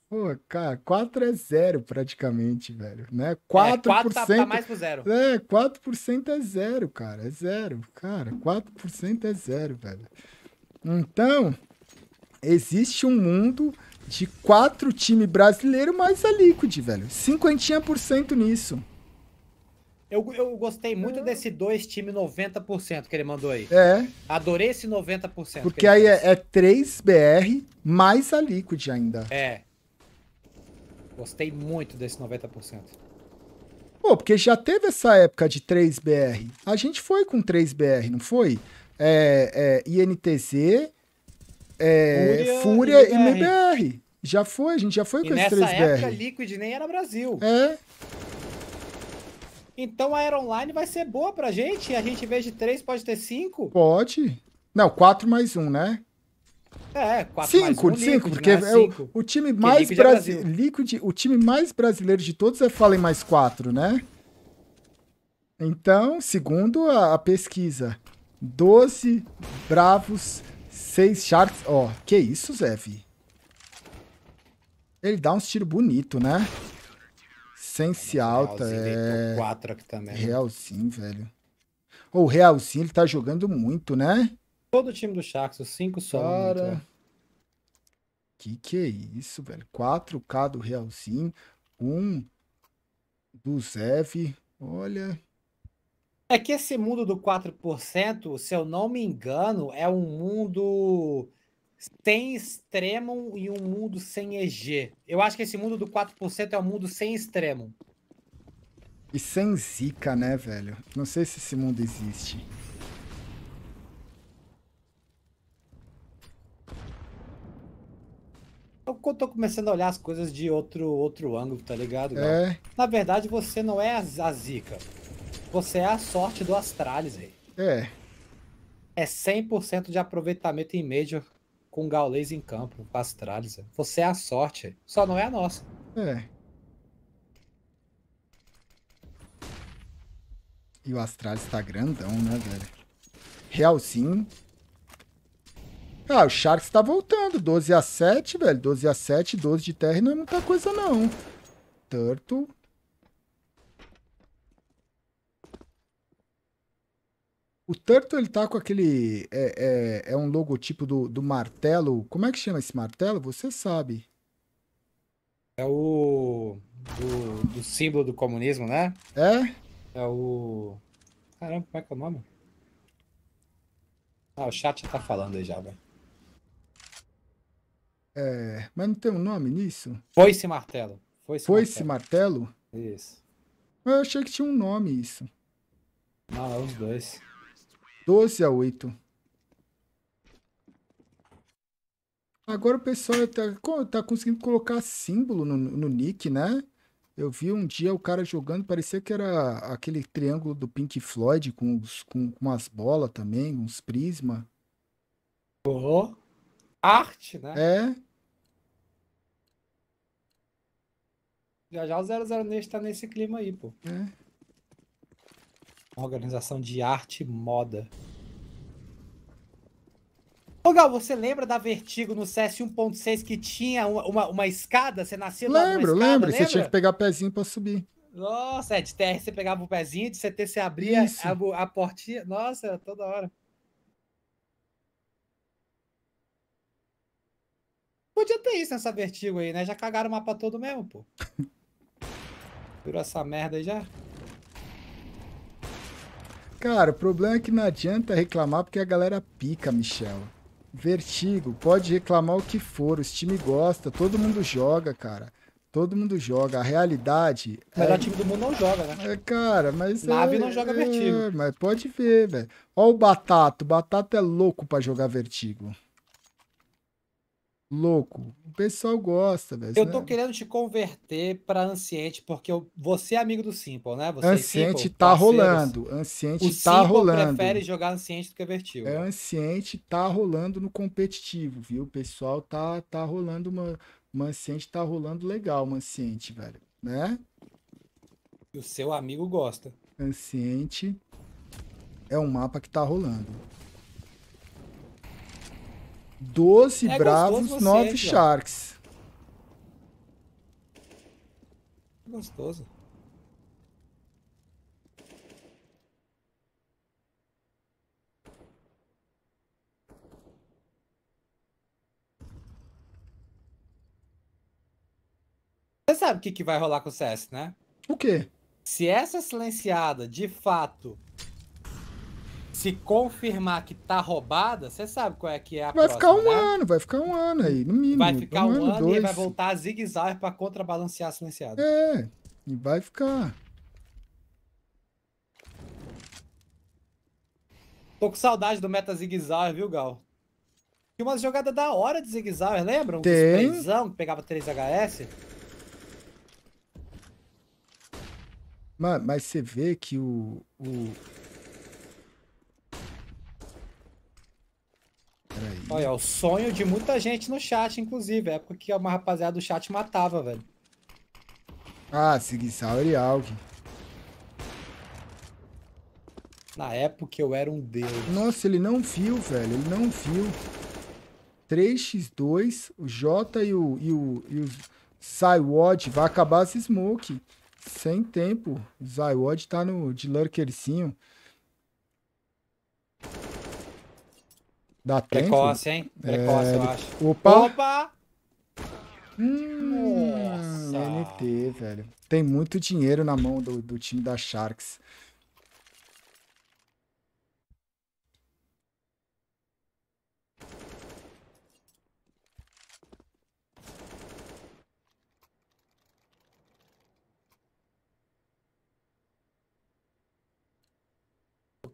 Pô, cara, 4 é zero praticamente, velho, né? 4%... É, 4 tá, tá mais pro zero. É, 4% é zero, cara, é zero, cara, 4% é zero, velho. Então, existe um mundo de 4 times brasileiros mais a Liquid, velho. 50% nisso. Eu, eu gostei muito é. desse dois time 90% que ele mandou aí. É. Adorei esse 90%. Porque aí é, é 3BR mais a Liquid ainda. É. Gostei muito desse 90%. Pô, porque já teve essa época de 3BR. A gente foi com 3BR, não foi? É, é, INTZ, é, Fúria, Fúria e MBR. Já foi, a gente já foi e com esses 3BR. Nessa época, Liquid nem era Brasil. É. Então a Aero Online vai ser boa pra gente. A gente, em vez de três, pode ter cinco? Pode. Não, quatro mais um, né? É, quatro cinco, mais um, cinco, Liquid, porque né? é o, o, time porque mais brasileiro. É Liquid, o time mais brasileiro de todos é Fallen mais quatro, né? Então, segundo a, a pesquisa, 12 bravos, 6 sharks. Ó, oh, que isso, Zev? Ele dá uns tiros bonito, né? Sense alta. É... 4 aqui também. Né? Real sim, velho. O Real sim, ele tá jogando muito, né? Todo o time do Sharks, os 5 só. Cara... Né? Que que é isso, velho? 4K do Real sim. 1 do Zev, olha. É que esse mundo do 4%, se eu não me engano, é um mundo tem extremo e um mundo sem EG. Eu acho que esse mundo do 4% é um mundo sem extremo. E sem zica, né, velho? Não sei se esse mundo existe. Eu tô começando a olhar as coisas de outro, outro ângulo, tá ligado? É. Na verdade, você não é a zica. Você é a sorte do Astralis, aí. É. É 100% de aproveitamento em Major com o Gaules em campo, com Astralis. Você é a sorte, só não é a nossa. É. E o Astralis tá grandão, né, velho? Realzinho. Ah, o Sharks tá voltando. 12 a 7, velho. 12 a 7, 12 de terra não é muita coisa, não. Turtle. O Turtle, ele tá com aquele. É, é, é um logotipo do, do martelo. Como é que chama esse martelo? Você sabe. É o. Do, do símbolo do comunismo, né? É? É o. Caramba, como é que é o nome? Ah, o chat tá falando aí já, velho. É, mas não tem um nome nisso? Foi esse martelo. Foi esse, Foi martelo. esse martelo? Isso. Eu achei que tinha um nome isso. Não, é os dois. 12 a 8. Agora o pessoal tá, tá conseguindo colocar símbolo no, no nick, né? Eu vi um dia o cara jogando, parecia que era aquele triângulo do Pink Floyd com, os, com, com umas bolas também, uns prisma. Oh, arte, né? É. Já já o 00 Neste tá nesse clima aí, pô. É organização de arte e moda. Ô Gal, você lembra da Vertigo no CS 1.6 que tinha uma, uma, uma, escada? Você nascia lembro, numa Lembro, lembro. Você tinha que pegar pezinho pra subir. Nossa, é de TR você pegava o pezinho, de CT você abria a, a portinha. Nossa, toda hora. Podia ter isso nessa Vertigo aí, né? Já cagaram o mapa todo mesmo, pô. Virou essa merda aí já. Cara, o problema é que não adianta reclamar porque a galera pica, Michel. Vertigo, pode reclamar o que for, os times gostam, todo mundo joga, cara. Todo mundo joga. A realidade. O melhor é... time do mundo não joga, né? É, cara, mas. Nave é... não joga é, vertigo. mas pode ver, velho. Ó o Batato. O Batato é louco para jogar vertigo louco. O pessoal gosta, velho. Eu tô é. querendo te converter pra Anciente, porque eu, você é amigo do Simple, né? Você é Anciente Simple, tá parceiros. rolando. Anciente o tá Simple rolando. prefere jogar Anciente do que Vertigo. É, Anciente tá rolando no competitivo, viu? O pessoal tá, tá rolando uma... Uma Anciente tá rolando legal, uma Anciente, velho. Né? E o seu amigo gosta. Anciente é um mapa que tá rolando. 12 é bravos, 9 sharks. É gostoso. Você sabe o que, que vai rolar com o CS, né? O quê? Se essa silenciada de fato se confirmar que tá roubada, você sabe qual é que é a Vai próxima, ficar um né? ano, vai ficar um ano aí, no mínimo. Vai ficar um, um ano, ano dois. e vai voltar a zigue-zague pra contrabalancear a silenciada. É, e vai ficar. Tô com saudade do meta zigue-zague, viu, Gal? Tinha umas jogadas da hora de zigue-zague, lembram? Tem. Os que pegava 3HS. Mas, mas você vê que o, o, Olha, é o sonho de muita gente no chat, inclusive. É porque uma rapaziada do chat matava, velho. Ah, Sigissauro e Alckmin. Na época eu era um deus. Nossa, ele não viu, velho. Ele não viu. 3x2, o Jota e o, e o, e o Zywod. Vai acabar esse smoke. Sem tempo. O Zywod tá no de lurkercinho. Dá tempo. Precoce, hein? Precoce, é, eu acho. Opa! Opa! Hum, Nossa! NT, velho. Tem muito dinheiro na mão do, do time da Sharks.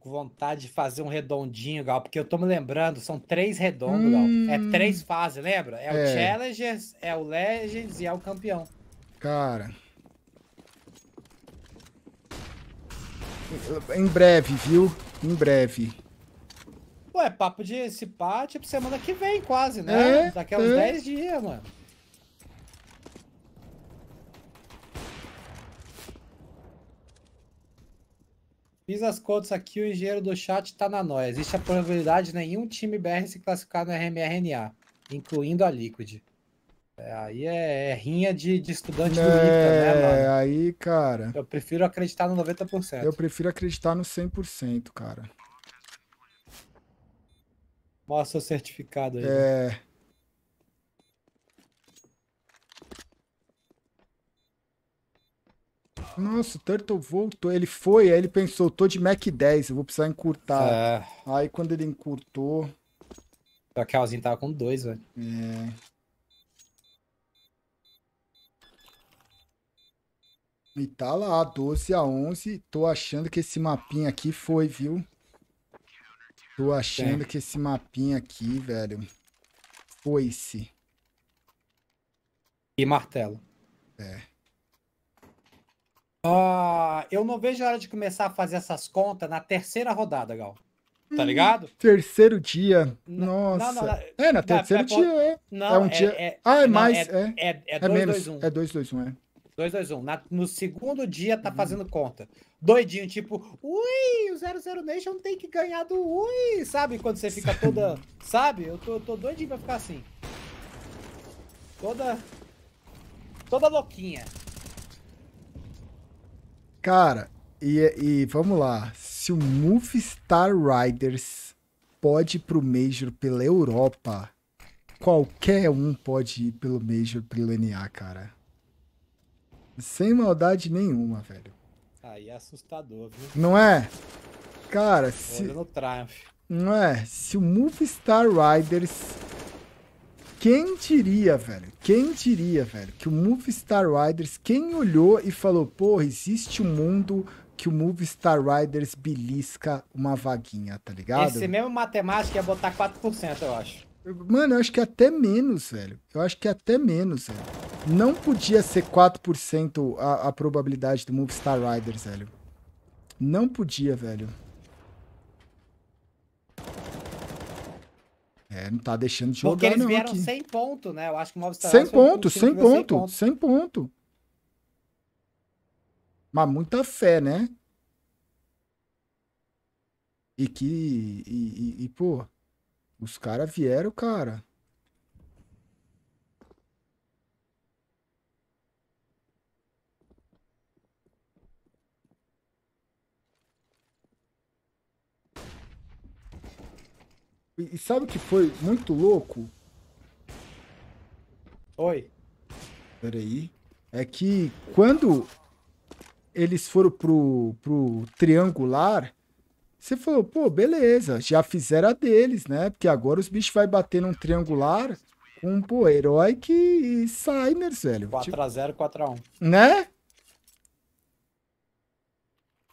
vontade de fazer um redondinho, Gal, porque eu tô me lembrando, são três redondos, hum... Gal. É hum. três fases, lembra? É, é o Challengers, é o Legends e é o campeão. Cara. Em breve, viu? Em breve. Ué, é papo de se pá, tipo, semana que vem, quase, né? É, Daqui a uns é. dias, mano. Fiz as contas aqui, o engenheiro do chat tá na noia. Existe a probabilidade de nenhum time BR se classificar no RMRNA, incluindo a Liquid. É, aí é, é, rinha de, de estudante né, é, do ITA, né, mano? É, aí, cara. Eu prefiro acreditar no 90%. Eu prefiro acreditar no 100%, cara. Mostra o certificado aí. É. Né? Nossa, o Turtle voltou. Ele foi, aí ele pensou, tô de Mac 10, eu vou precisar encurtar. É. Aí quando ele encurtou. O Kelzinho tava com dois, velho. É. E tá lá, 12 a 11. Tô achando que esse mapinha aqui foi, viu? Tô achando que esse mapinha aqui, velho, foi-se. E martelo. É. Ah, eu não vejo a hora de começar a fazer essas contas na terceira rodada, Gal. Tá hum. ligado? Terceiro dia. Nossa. Não, não, não, é, na terceira é, dia, é. Não, é um é, dia. É, ah, é mais. É 2-2-1. É 2-2-1, é. 2-2-1, é um. É um, é. é. No segundo dia tá uhum. fazendo conta. Doidinho, tipo, ui, o 00 Nation tem que ganhar do ui, sabe? Quando você fica toda. sabe? Eu tô, eu tô doidinho pra ficar assim. Toda. Toda louquinha. Cara, e, e vamos lá. Se o Movistar Riders pode ir pro Major pela Europa, qualquer um pode ir pelo Major pelo NA, cara. Sem maldade nenhuma, velho. Aí é assustador, viu? Não é? Cara, se. Não é? Se o Movistar Riders quem diria, velho? Quem diria, velho? Que o Movie Star Riders, quem olhou e falou, porra, existe um mundo que o Movie Star Riders belisca uma vaguinha, tá ligado? Esse mesmo matemática ia botar 4%, eu acho. Mano, eu acho que até menos, velho. Eu acho que até menos, velho. Não podia ser 4% a, a probabilidade do Movie Star Riders, velho. Não podia, velho. É, não tá deixando de jogar Porque eles não vieram aqui. sem ponto, né? Eu acho que o Movistar 100 pontos, ponto, 100 pontos, ponto. 100 pontos. Mas muita fé, né? E que. E, e, e pô, os caras vieram, cara. E sabe o que foi muito louco? Oi. Peraí. É que quando eles foram pro, pro triangular, você falou, pô, beleza, já fizeram a deles, né? Porque agora os bichos vai bater num triangular com, um, pô, herói que sai, né, velho? 4x0, tipo, 4x1. Né?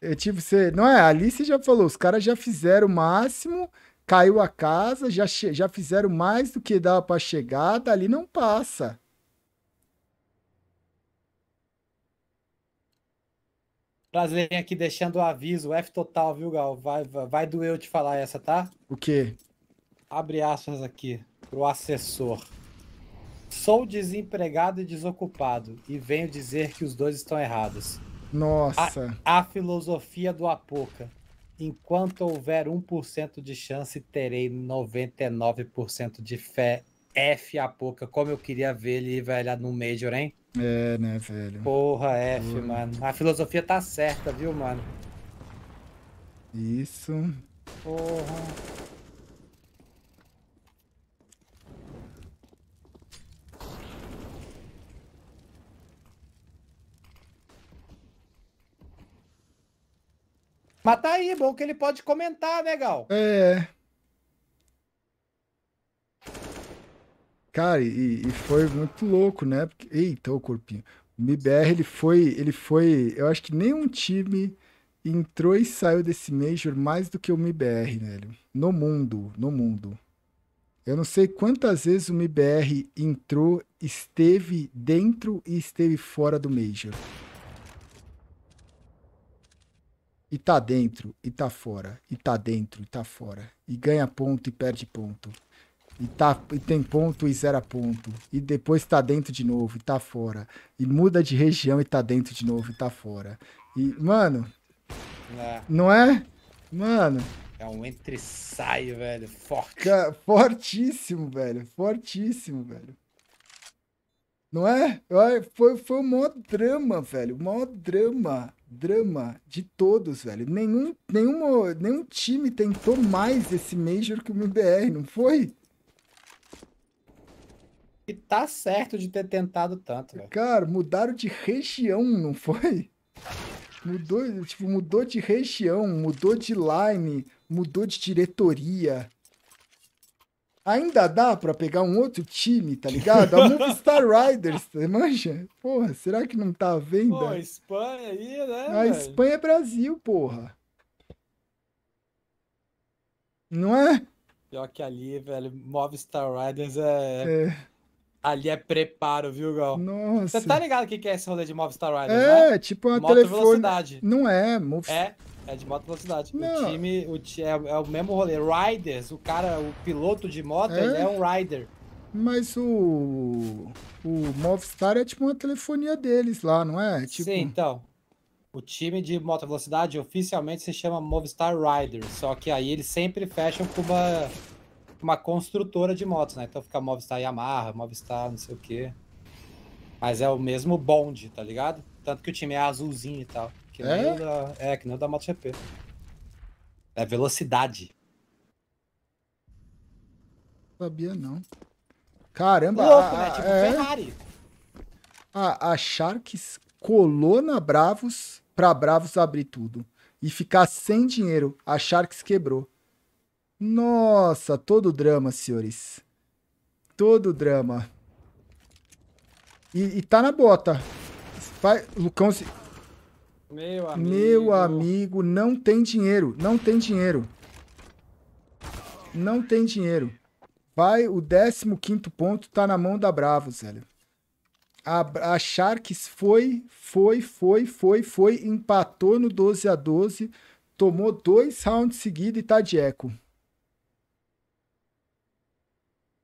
É tipo, você... Não é, ali você já falou, os caras já fizeram o máximo caiu a casa, já, já fizeram mais do que dava para chegar, dali não passa. Brasileirinho aqui deixando o aviso, F total, viu, Gal? Vai, vai, vai doer eu te falar essa, tá? O quê? Abre aspas aqui, pro assessor. Sou desempregado e desocupado e venho dizer que os dois estão errados. Nossa. A, a filosofia do Apoca enquanto houver 1% de chance, terei 99% de fé. F a pouca, como eu queria ver ele, velho, no Major, hein? É, né, velho? Porra, F, Porra. mano. A filosofia tá certa, viu, mano? Isso. Porra. Mas tá aí, bom que ele pode comentar, né, Gal? É. Cara, e, e foi muito louco, né? Porque, eita, o corpinho. O MBR, ele foi, ele foi. Eu acho que nenhum time entrou e saiu desse Major mais do que o MBR, velho. Né? No mundo, no mundo. Eu não sei quantas vezes o MBR entrou, esteve dentro e esteve fora do Major. e tá dentro, e tá fora, e tá dentro, e tá fora, e ganha ponto e perde ponto, e, tá, e tem ponto e zera ponto, e depois tá dentro de novo, e tá fora, e muda de região e tá dentro de novo, e tá fora. E, mano, é. não é? Mano. É um entre-sai, velho, forte. Fortíssimo, velho, fortíssimo, velho. Não é? Foi, foi o maior drama, velho. O maior drama, drama de todos, velho. Nenhum, nenhuma, nenhum time tentou mais esse Major que o MBR, não foi? E tá certo de ter tentado tanto, velho. Cara, mudaram de região, não foi? Mudou, tipo, mudou de região, mudou de line, mudou de diretoria ainda dá para pegar um outro time, tá ligado? A Movistar Riders, manja? Porra, será que não tá à venda? Pô, a Espanha aí, né? A velho? Espanha é Brasil, porra. Não é? Pior que ali, velho, Movistar Riders é... é. Ali é preparo, viu, Gal? Nossa. Você tá ligado o que é esse rolê de Movistar Riders, é, né? tipo é uma Moto telefone... velocidade. Não é, Movistar... É é de moto velocidade. Não. O time o, é, é, o mesmo rolê. Riders, o cara, o piloto de moto, é? ele é um rider. Mas o. O Movistar é tipo uma telefonia deles lá, não é? é? Tipo... Sim, então. O time de moto velocidade oficialmente se chama Movistar Riders. Só que aí eles sempre fecham com uma, uma construtora de motos, né? Então fica Movistar Yamaha, Movistar não sei o quê. Mas é o mesmo bonde, tá ligado? Tanto que o time é azulzinho e tal. Que é? Nem da, é, que nem o da MotoGP. É velocidade. Sabia não. Caramba, Louco, a, né? Tipo é... Ferrari. A, a Sharks colou na Bravos pra Bravos abrir tudo. E ficar sem dinheiro. A Sharks quebrou. Nossa, todo drama, senhores. Todo drama. E, e tá na bota. Vai, Lucão se. Meu amigo. Meu amigo, não tem dinheiro. Não tem dinheiro. Não tem dinheiro. Vai, o 15 ponto tá na mão da Bravos, velho. A, a Sharks foi, foi, foi, foi, foi, empatou no 12 a 12, tomou dois rounds seguidos e tá de eco.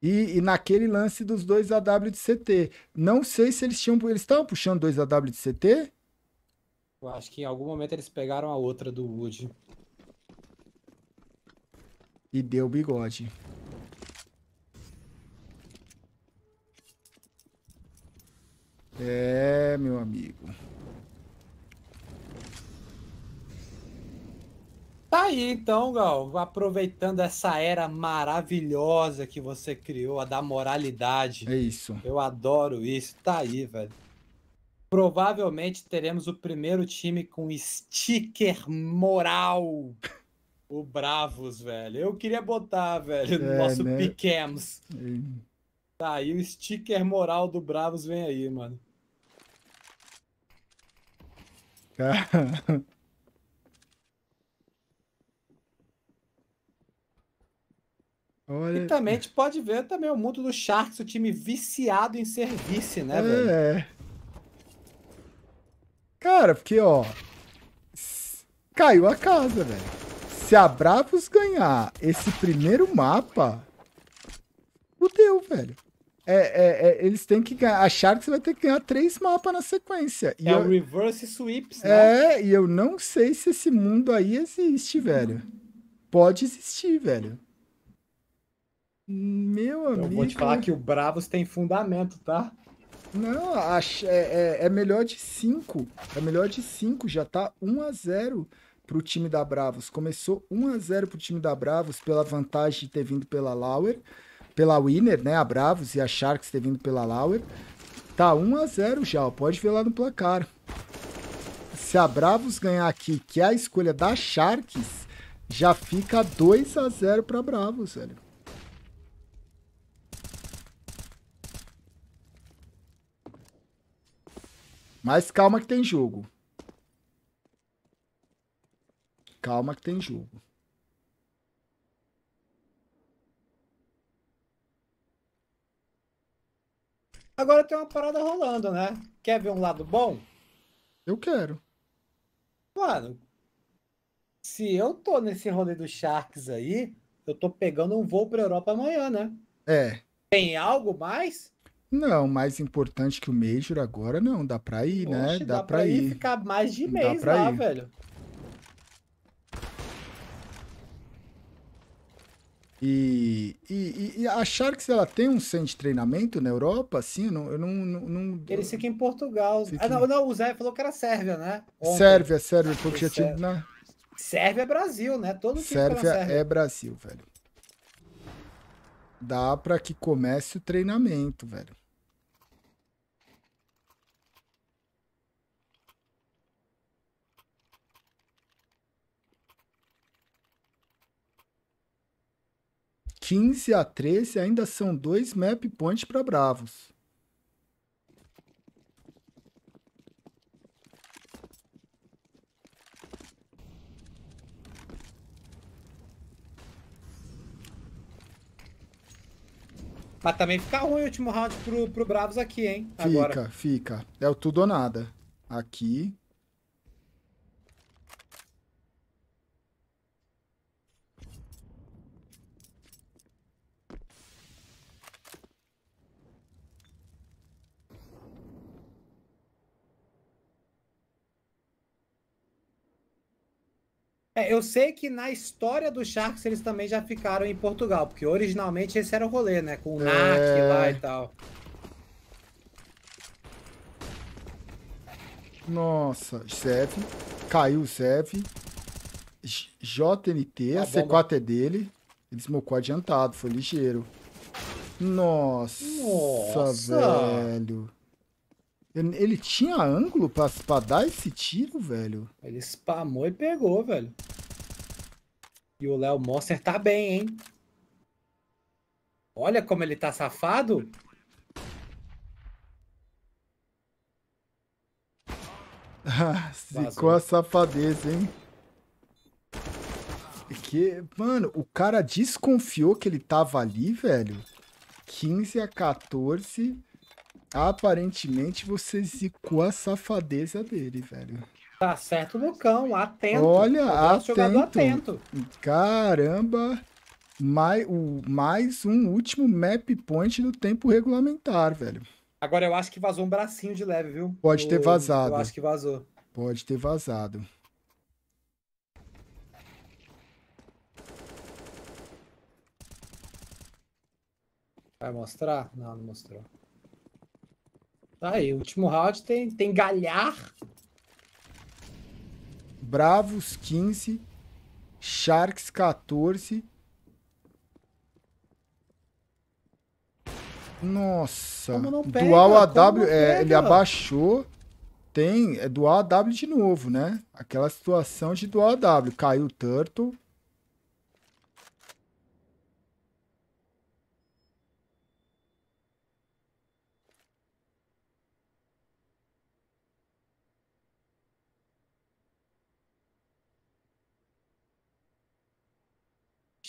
E, e, naquele lance dos dois AW de CT. Não sei se eles tinham. Eles estavam puxando dois AW de CT? Eu acho que em algum momento eles pegaram a outra do Wood. E deu bigode. É, meu amigo. Tá aí então, Gal, aproveitando essa era maravilhosa que você criou, a da moralidade. É isso. Eu adoro isso. Tá aí, velho. Provavelmente teremos o primeiro time com sticker moral. O Bravos, velho. Eu queria botar, velho, no é, nosso né? Piquems. É. Tá, aí o sticker moral do Bravos vem aí, mano. Cara. Olha... E também a gente pode ver também o mundo do Sharks, o time viciado em serviço, né, é. velho? É. Cara, porque, ó. Caiu a casa, velho. Se a Bravos ganhar esse primeiro mapa. Fudeu, velho. É, é, é, eles têm que ganhar. que você vai ter que ganhar três mapas na sequência. E é eu, o reverse sweeps, né? É, e eu não sei se esse mundo aí existe, velho. Pode existir, velho. Meu amigo. Então, eu vou te falar que o Bravos tem fundamento, tá? Não, acho, é, é, é, melhor de 5. É melhor de 5, já tá 1 a 0 pro time da Bravos. Começou 1 a 0 pro time da Bravos pela vantagem de ter vindo pela Lauer, pela Winner, né, a Bravos e a Sharks ter vindo pela Lauer. Tá 1 a 0 já, ó, pode ver lá no placar. Se a Bravos ganhar aqui, que é a escolha da Sharks, já fica 2 a 0 pra Bravos, velho. Mas calma que tem jogo. Calma que tem jogo. Agora tem uma parada rolando, né? Quer ver um lado bom? Eu quero. Mano, se eu tô nesse rolê do Sharks aí, eu tô pegando um voo pra Europa amanhã, né? É. Tem algo mais? Não, mais importante que o Major agora não, dá pra ir, né? Dá, dá pra, pra ir. ficar mais de mês lá, ir. velho. E, e, e, a Sharks ela tem um centro de treinamento na Europa, assim, eu não, eu não, não, não Eles ficam em Portugal. Fica... Ah, não, não, o Zé falou que era Sérvia, né? Ontem. Sérvia, Sérvia, ah, porque já tinha. Na... Né? Sérvia é Brasil, né? Todo Sérvia, Sérvia é Brasil, velho. Dá para que comece o treinamento, velho. 15 a 13 ainda são dois map points para Bravos. Mas também fica ruim o último round pro, pro Bravos aqui, hein? Fica, Agora. fica. É o tudo ou nada. Aqui. É, eu sei que na história do Sharks eles também já ficaram em Portugal, porque originalmente esse era o rolê, né? Com o NAC é... lá e tal. Nossa, Sef. Caiu o Sef. JNT, tá a, a C4 é dele. Ele smocou adiantado, foi ligeiro. Nossa, Nossa. velho. Ele tinha ângulo pra, pra dar esse tiro, velho? Ele spamou e pegou, velho. E o Léo Monster tá bem, hein? Olha como ele tá safado. Ficou ah, a safadeza, hein? Que, mano, o cara desconfiou que ele tava ali, velho. 15 a 14. Aparentemente você zicou a safadeza dele, velho. Tá certo no cão, atento. Olha, é atento. atento. Caramba. Mais, o, mais um último map point no tempo regulamentar, velho. Agora eu acho que vazou um bracinho de leve, viu? Pode o, ter vazado. Eu acho que vazou. Pode ter vazado. Vai mostrar? Não, não mostrou. Tá aí, o último round tem, tem Galhar. Bravos 15. Sharks 14. Nossa. Como não pega? Dual AW, é, ele abaixou. Tem é, Dual AW de novo, né? Aquela situação de Dual AW. Caiu o Turtle.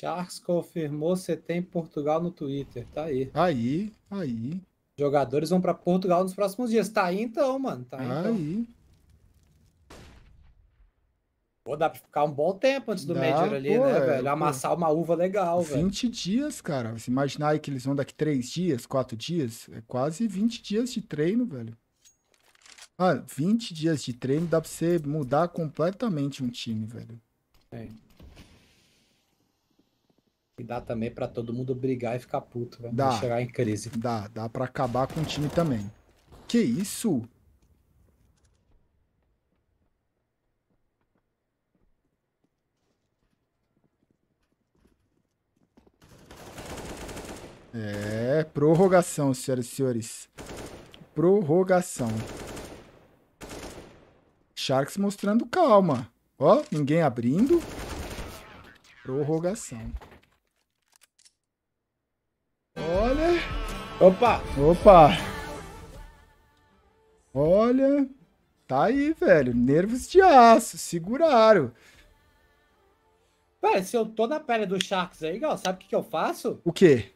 Charles confirmou você tem Portugal no Twitter. Tá aí. Aí, aí. Jogadores vão para Portugal nos próximos dias. Tá aí então, mano. Tá aí. Então. aí. Então. Pô, dá pra ficar um bom tempo antes do dá, Major ali, pô, né, é, velho? Amassar pô. uma uva legal, 20 velho. 20 dias, cara. Se imaginar aí que eles vão daqui 3 dias, 4 dias, é quase 20 dias de treino, velho. Ah, 20 dias de treino dá pra você mudar completamente um time, velho. É. E dá também para todo mundo brigar e ficar puto, velho. Né? Dá. Chegar em crise. Dá, dá para acabar com o time também. Que isso? É, prorrogação, senhoras e senhores. Prorrogação. Sharks mostrando calma. Ó, ninguém abrindo. Prorrogação. Opa! Opa! Olha, tá aí, velho. Nervos de aço, seguraram. Pera, se eu tô na pele do Sharks aí, gal. sabe o que, que eu faço? O quê?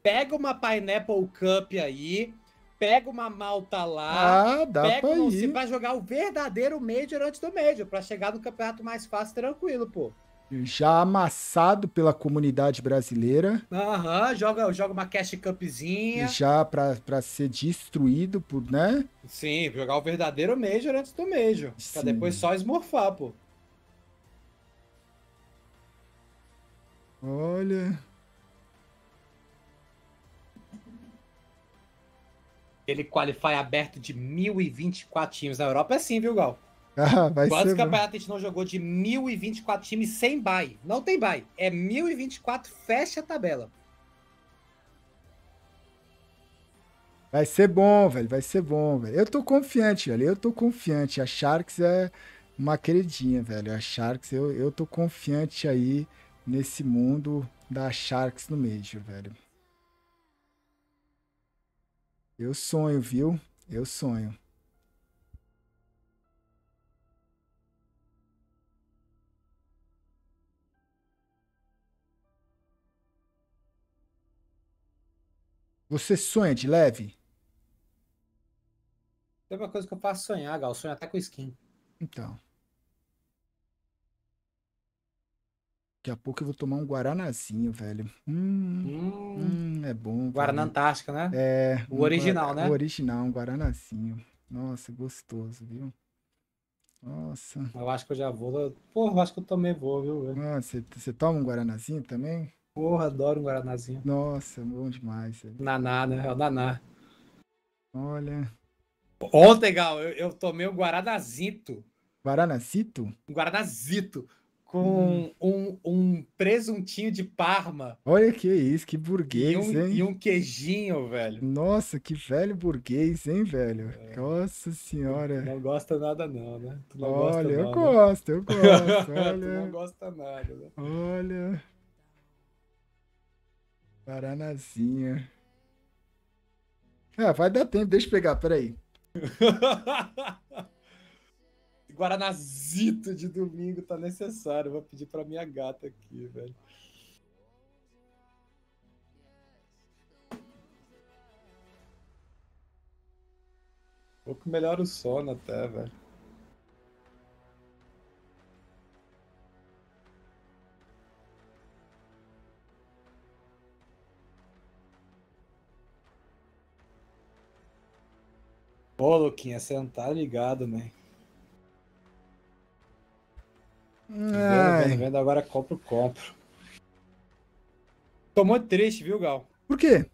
Pega uma Pineapple Cup aí, pega uma malta lá, ah, dá pega um, ir. vai jogar o verdadeiro Major antes do Major, pra chegar no campeonato mais fácil tranquilo, pô já amassado pela comunidade brasileira. Aham, uhum, joga, joga uma Cash Cupzinha. Já para ser destruído, por, né? Sim, jogar o verdadeiro Major antes do Major. Sim. Pra depois só esmorfar, pô. Olha. Ele qualify aberto de 1.024 times na Europa, é sim, viu, Gal? Ah, vai Quantos campeonatos a gente não jogou de 1.024 times sem bye? Não tem bye. É 1.024, fecha a tabela. Vai ser bom, velho. Vai ser bom, velho. Eu tô confiante, velho. Eu tô confiante. A Sharks é uma queridinha, velho. A Sharks, eu, eu tô confiante aí nesse mundo da Sharks no Major, velho. Eu sonho, viu? Eu sonho. Você sonha de leve? Tem uma coisa que eu faço sonhar, Gal. Sonho até com skin. Então. Daqui a pouco eu vou tomar um Guaranazinho, velho. Hum, hum. hum é bom. Guaraná Antártica, né? É. O um original, é, né? O original, um Guaranazinho. Nossa, gostoso, viu? Nossa. Eu acho que eu já vou. Porra, eu acho que eu também vou, viu? Ah, você ah, toma um Guaranazinho também? Porra, adoro um guaranazinho. Nossa, bom demais. Naná, né? É o naná. Olha. Ontem, Gal, eu, eu tomei o um guaranazito. Guaranazito? Um guaranazito. Com hum. um, um presuntinho de parma. Olha que isso, que burguês, e um, hein? E um queijinho, velho. Nossa, que velho burguês, hein, velho? É. Nossa senhora. Tu não gosta nada não, né? Tu não olha, gosta eu né? gosto, eu gosto. Olha. tu não gosta nada, né? Olha... Guaranazinha. Ah, vai dar tempo, deixa eu pegar, peraí. Guaranazito de domingo tá necessário. Vou pedir pra minha gata aqui, velho. Um pouco melhor o sono até, velho. Ô, Luquinha, você não tá ligado, né? Vendo, vendo, vendo, agora compro, compro. Tô muito triste, viu, Gal? Por quê?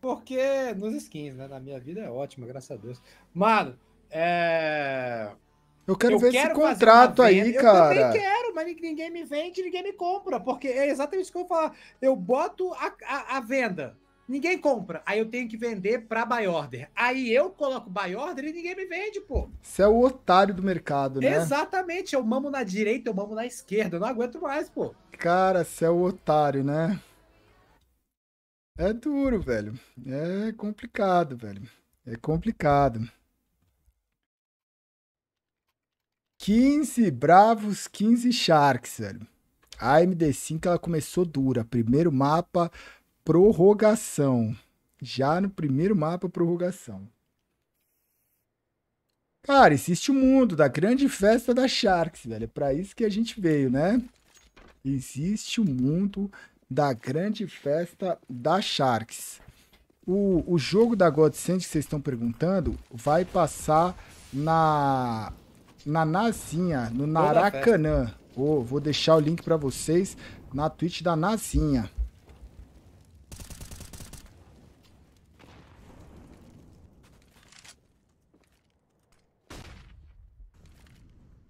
Porque nos skins, né? Na minha vida é ótima, graças a Deus. Mano, é. Eu quero eu ver quero esse contrato aí, eu cara. Eu também quero, mas ninguém me vende, ninguém me compra. Porque é exatamente isso que eu vou falar. Eu boto a, a, a venda ninguém compra. Aí eu tenho que vender pra buy order. Aí eu coloco buy order e ninguém me vende, pô. Você é o otário do mercado, né? Exatamente. Eu mamo na direita, eu mamo na esquerda. Eu não aguento mais, pô. Cara, você é o otário, né? É duro, velho. É complicado, velho. É complicado. 15 bravos, 15 sharks, velho. A MD5 ela começou dura. Primeiro mapa, Prorrogação. Já no primeiro mapa, prorrogação. Cara, existe o mundo da grande festa da Sharks, velho. É pra isso que a gente veio, né? Existe o mundo da grande festa da Sharks. O, o jogo da Godsend que vocês estão perguntando vai passar na, na Nazinha, no Naracanã. Oh, vou deixar o link para vocês na Twitch da Nazinha.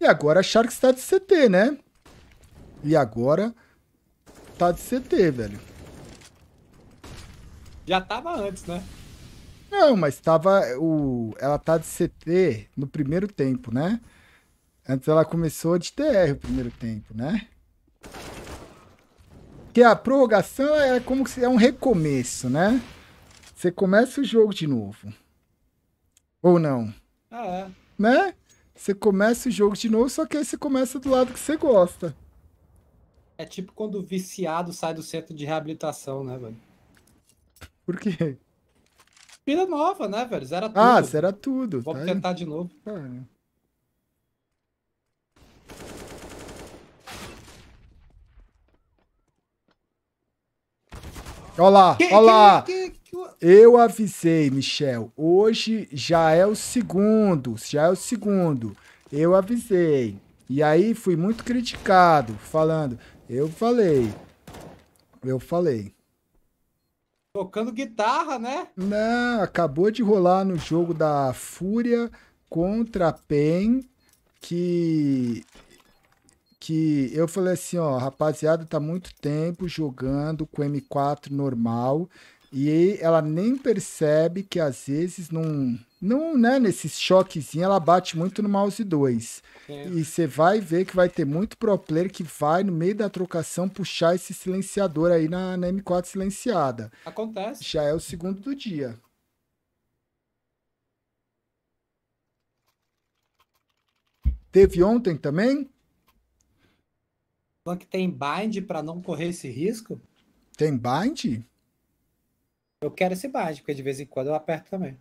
E agora a Sharks tá de CT, né? E agora tá de CT, velho. Já tava antes, né? Não, mas tava. O... Ela tá de CT no primeiro tempo, né? Antes ela começou de TR o primeiro tempo, né? Porque a prorrogação é como se é um recomeço, né? Você começa o jogo de novo. Ou não? Ah, é. Né? Você começa o jogo de novo, só que aí você começa do lado que você gosta. É tipo quando o viciado sai do centro de reabilitação, né, velho? Por quê? Pira nova, né, velho? Zera ah, tudo. Ah, zera tudo. Vou tá tentar aí. de novo. Ah. Olha é. lá, olha lá. Que, eu avisei, Michel. Hoje já é o segundo. Já é o segundo. Eu avisei. E aí fui muito criticado, falando. Eu falei. Eu falei. Tocando guitarra, né? Não, acabou de rolar no jogo da Fúria contra a PEN que que eu falei assim, ó, rapaziada, tá muito tempo jogando com M4 normal e ela nem percebe que às vezes num, num né, nesse choquezinho ela bate muito no mouse 2. E você vai ver que vai ter muito pro player que vai no meio da trocação puxar esse silenciador aí na, na M4 silenciada. Acontece. Já é o segundo do dia. Teve ontem também? que tem bind para não correr esse risco? Tem bind? Eu quero esse badge, porque de vez em quando eu aperto também.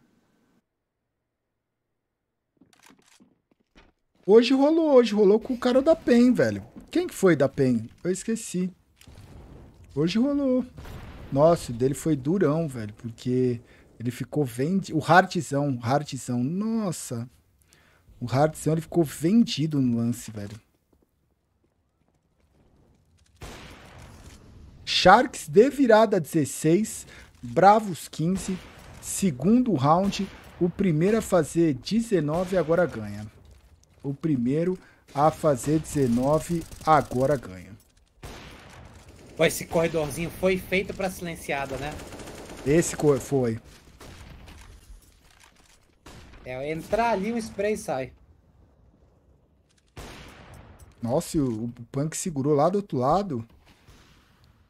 Hoje rolou, hoje rolou com o cara da PEN, velho. Quem que foi da PEN? Eu esqueci. Hoje rolou. Nossa, o dele foi durão, velho, porque ele ficou vendido. O Hartzão, Hartzão, nossa. O Hartzão, ele ficou vendido no lance, velho. Sharks de virada 16, bravos 15, segundo round, o primeiro a fazer 19 agora ganha. O primeiro a fazer 19 agora ganha. Esse corredorzinho foi feito para silenciada, né? Esse foi. É, entrar ali, um spray sai. Nossa, o, o Punk segurou lá do outro lado.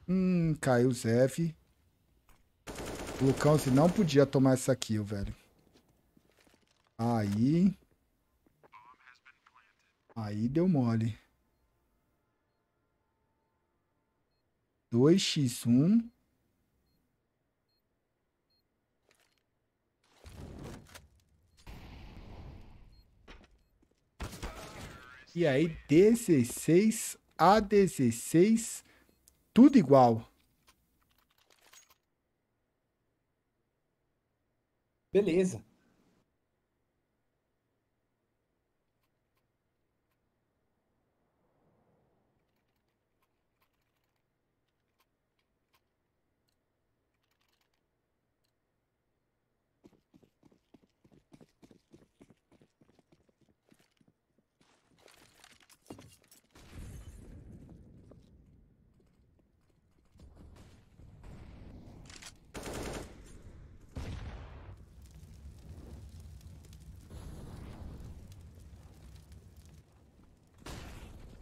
Hum, caiu o Zeff. Lucão você não podia tomar essa kill, velho. Aí... Aí deu mole. 2x1. E aí, 16 a 16, tudo igual. Beleza.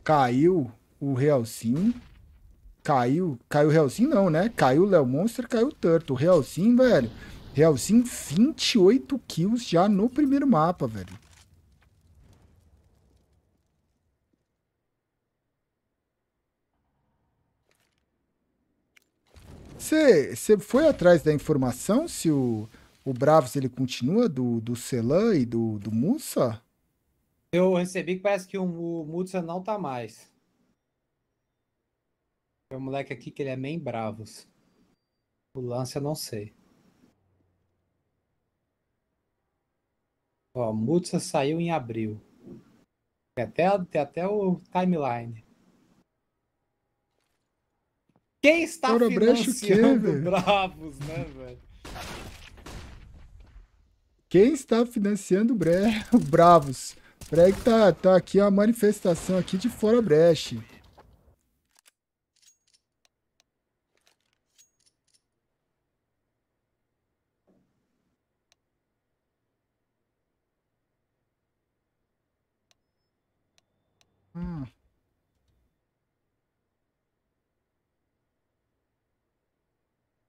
Caiu o Realcin, Caiu. Caiu o Realcinho, não, né? Caiu o Léo Monster, caiu o Turtle. O Realcin velho. Realzinho, 28 kills já no primeiro mapa, velho. Você foi atrás da informação se o, o Bravos ele continua do, do Celan e do, do Musa? Eu recebi que parece que o Mutsa não tá mais. Tem um moleque aqui que ele é bem bravos. O lance eu não sei. Ó, Mutsa saiu em abril. Tem até, tem até o timeline. Quem está Ouro financiando quê, Bravos, né, velho? Quem está financiando Bravos? Peraí que tá, tá aqui uma manifestação aqui de fora breche. Ah,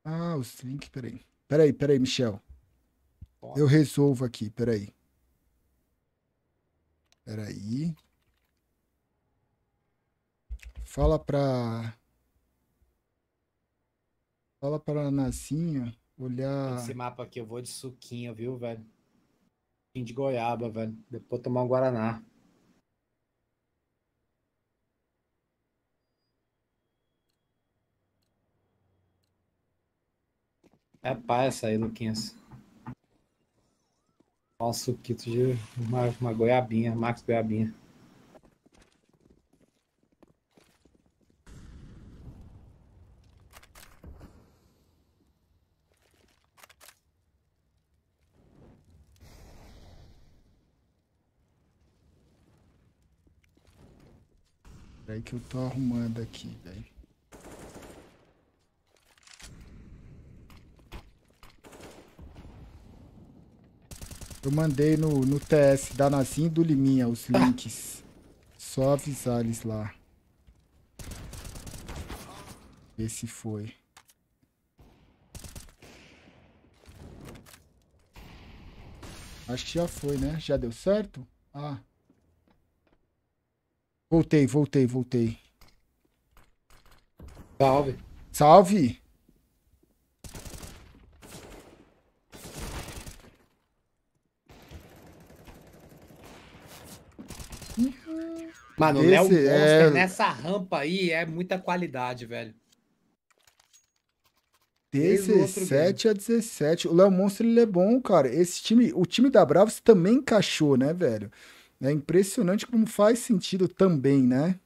ah os links, peraí. Peraí, peraí, Michel. Eu resolvo aqui, peraí. Peraí. Fala pra. Fala pra Nazinha olhar. Esse mapa aqui eu vou de suquinho, viu, velho? De goiaba, velho. Depois tomar um Guaraná. É pá essa aí, Luquinhas. Ó, um suquito de uma, uma goiabinha, Max Goiabinha. Peraí que eu tô arrumando aqui, velho. Eu mandei no, no TS da Nazim e do Liminha os links. Só avisar eles lá. Esse foi. Acho que já foi, né? Já deu certo? Ah. Voltei, voltei, voltei. Salve. Salve. Mano, o Léo é Monster é... nessa rampa aí é muita qualidade, velho. 17 a 17. O Léo Monstro ele é bom, cara. Esse time, o time da Bravos também encaixou, né, velho? É impressionante como faz sentido também, né?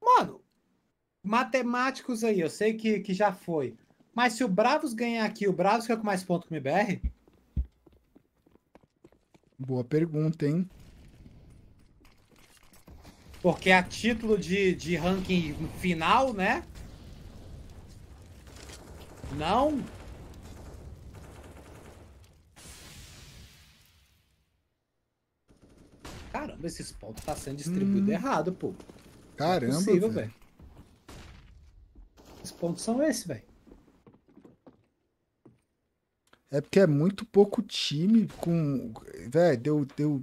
Mano, matemáticos aí, eu sei que, que já foi. Mas se o Bravos ganhar aqui, o Bravos fica com mais ponto que o MBR? Boa pergunta, hein? Porque a título de, de ranking final, né? Não. Caramba, esses pontos tá sendo distribuído hum. errado, pô. Caramba, velho. Esses pontos são esses, velho. É porque é muito pouco time com. Velho, deu, deu.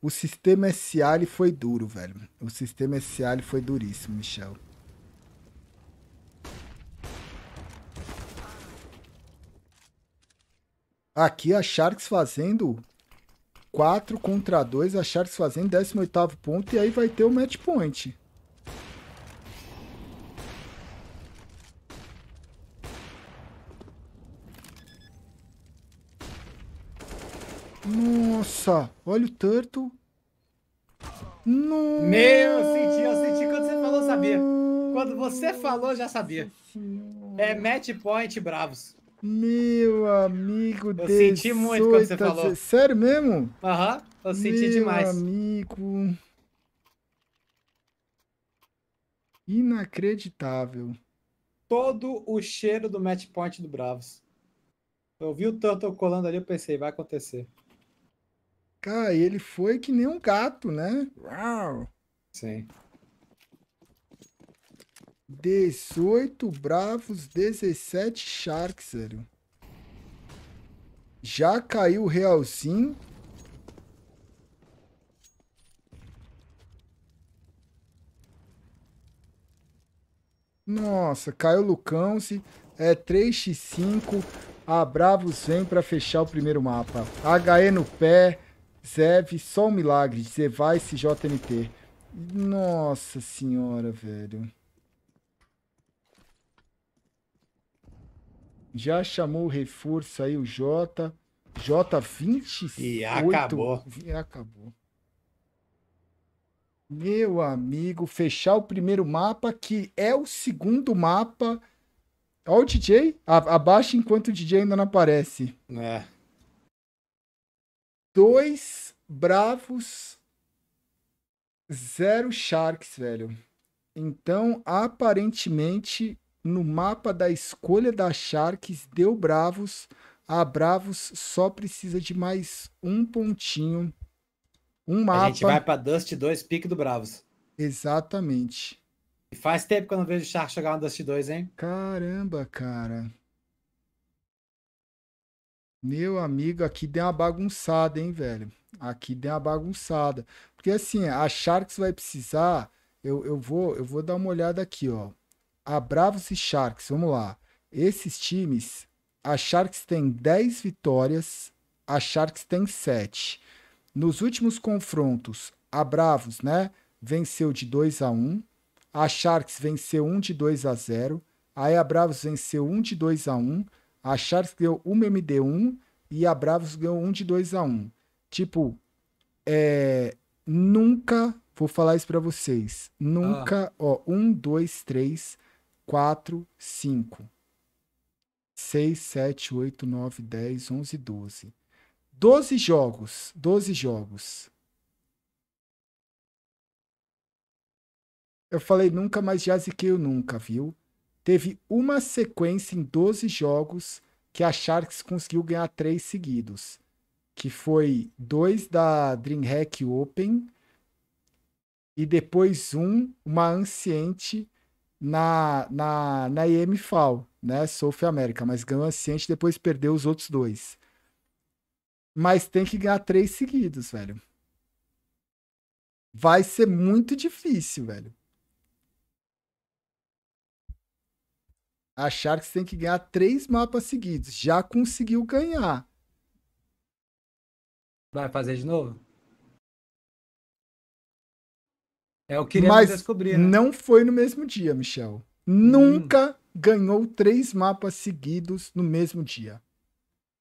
O sistema SA ele foi duro, velho. O sistema SA ele foi duríssimo, Michel. Aqui a Sharks fazendo 4 contra 2, a Sharks fazendo 18 ponto e aí vai ter o match point. Nossa, olha o Turtle. Nossa. Meu, eu senti, eu senti. Quando você falou, sabia. Quando você falou, já sabia. É match point bravos. Meu amigo Eu senti muito quando você falou. Sério mesmo? Aham, eu senti Meu demais. Meu amigo. Inacreditável. Todo o cheiro do match point do Bravos. Eu vi o Turtle colando ali, eu pensei, vai acontecer. Cara, e ele foi que nem um gato, né? Uau! Sim. 18 bravos, 17 sharks, sério. Já caiu o realzinho. Nossa, caiu o Lucão. Se é 3x5. A Bravos vem para fechar o primeiro mapa. HE no pé. Zev, só um milagre. Zevice JNT. Nossa senhora, velho. Já chamou o reforço aí o J. j 25 E acabou. E acabou. Meu amigo, fechar o primeiro mapa, que é o segundo mapa. Olha o DJ. Abaixa enquanto o DJ ainda não aparece. É. Dois Bravos, zero Sharks, velho. Então, aparentemente, no mapa da escolha da Sharks, deu Bravos. A Bravos só precisa de mais um pontinho. Um mapa. A gente vai para Dust 2, pique do Bravos. Exatamente. Faz tempo que eu não vejo o Char jogar no Dust 2, hein? Caramba, cara. Meu amigo, aqui deu uma bagunçada, hein, velho? Aqui deu uma bagunçada. Porque assim, a Sharks vai precisar. Eu, eu, vou, eu vou dar uma olhada aqui, ó. A Bravos e Sharks, vamos lá. Esses times, a Sharks tem 10 vitórias, a Sharks tem 7. Nos últimos confrontos, a Bravos, né, venceu de 2 a 1, a Sharks venceu um de 2 a 0, aí a Bravos venceu um de 2 a 1, a Charles ganhou uma MD1 e a Bravos ganhou um de 2 a 1 Tipo, é, nunca, vou falar isso pra vocês, nunca, ah. ó, 1, 2, 3, 4, 5, 6, 7, 8, 9, 10, 11, 12. 12 jogos, 12 jogos. Eu falei nunca, mas já ziquei nunca, viu? teve uma sequência em 12 jogos que a Sharks conseguiu ganhar três seguidos, que foi dois da DreamHack Open e depois um, uma anciente na na na EMFAL, né, South America, mas ganhou anciente depois perdeu os outros dois. Mas tem que ganhar três seguidos, velho. Vai ser muito difícil, velho. A Sharks tem que ganhar três mapas seguidos. Já conseguiu ganhar. Vai fazer de novo? É o que Mas descobrir. Né? Não foi no mesmo dia, Michel. Hum. Nunca ganhou três mapas seguidos no mesmo dia.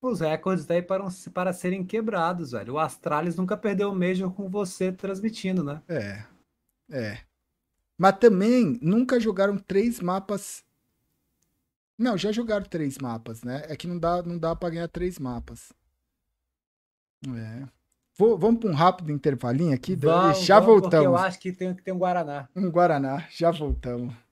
Os recordes daí para, para serem quebrados, velho. O Astralis nunca perdeu o Major com você transmitindo, né? É. É. Mas também nunca jogaram três mapas não, já jogaram três mapas, né? É que não dá, não dá pra ganhar três mapas. É. Vou, vamos pra um rápido intervalinho aqui? Vamos, já vamos, voltamos. eu acho que tem que ter um Guaraná. Um Guaraná, já voltamos.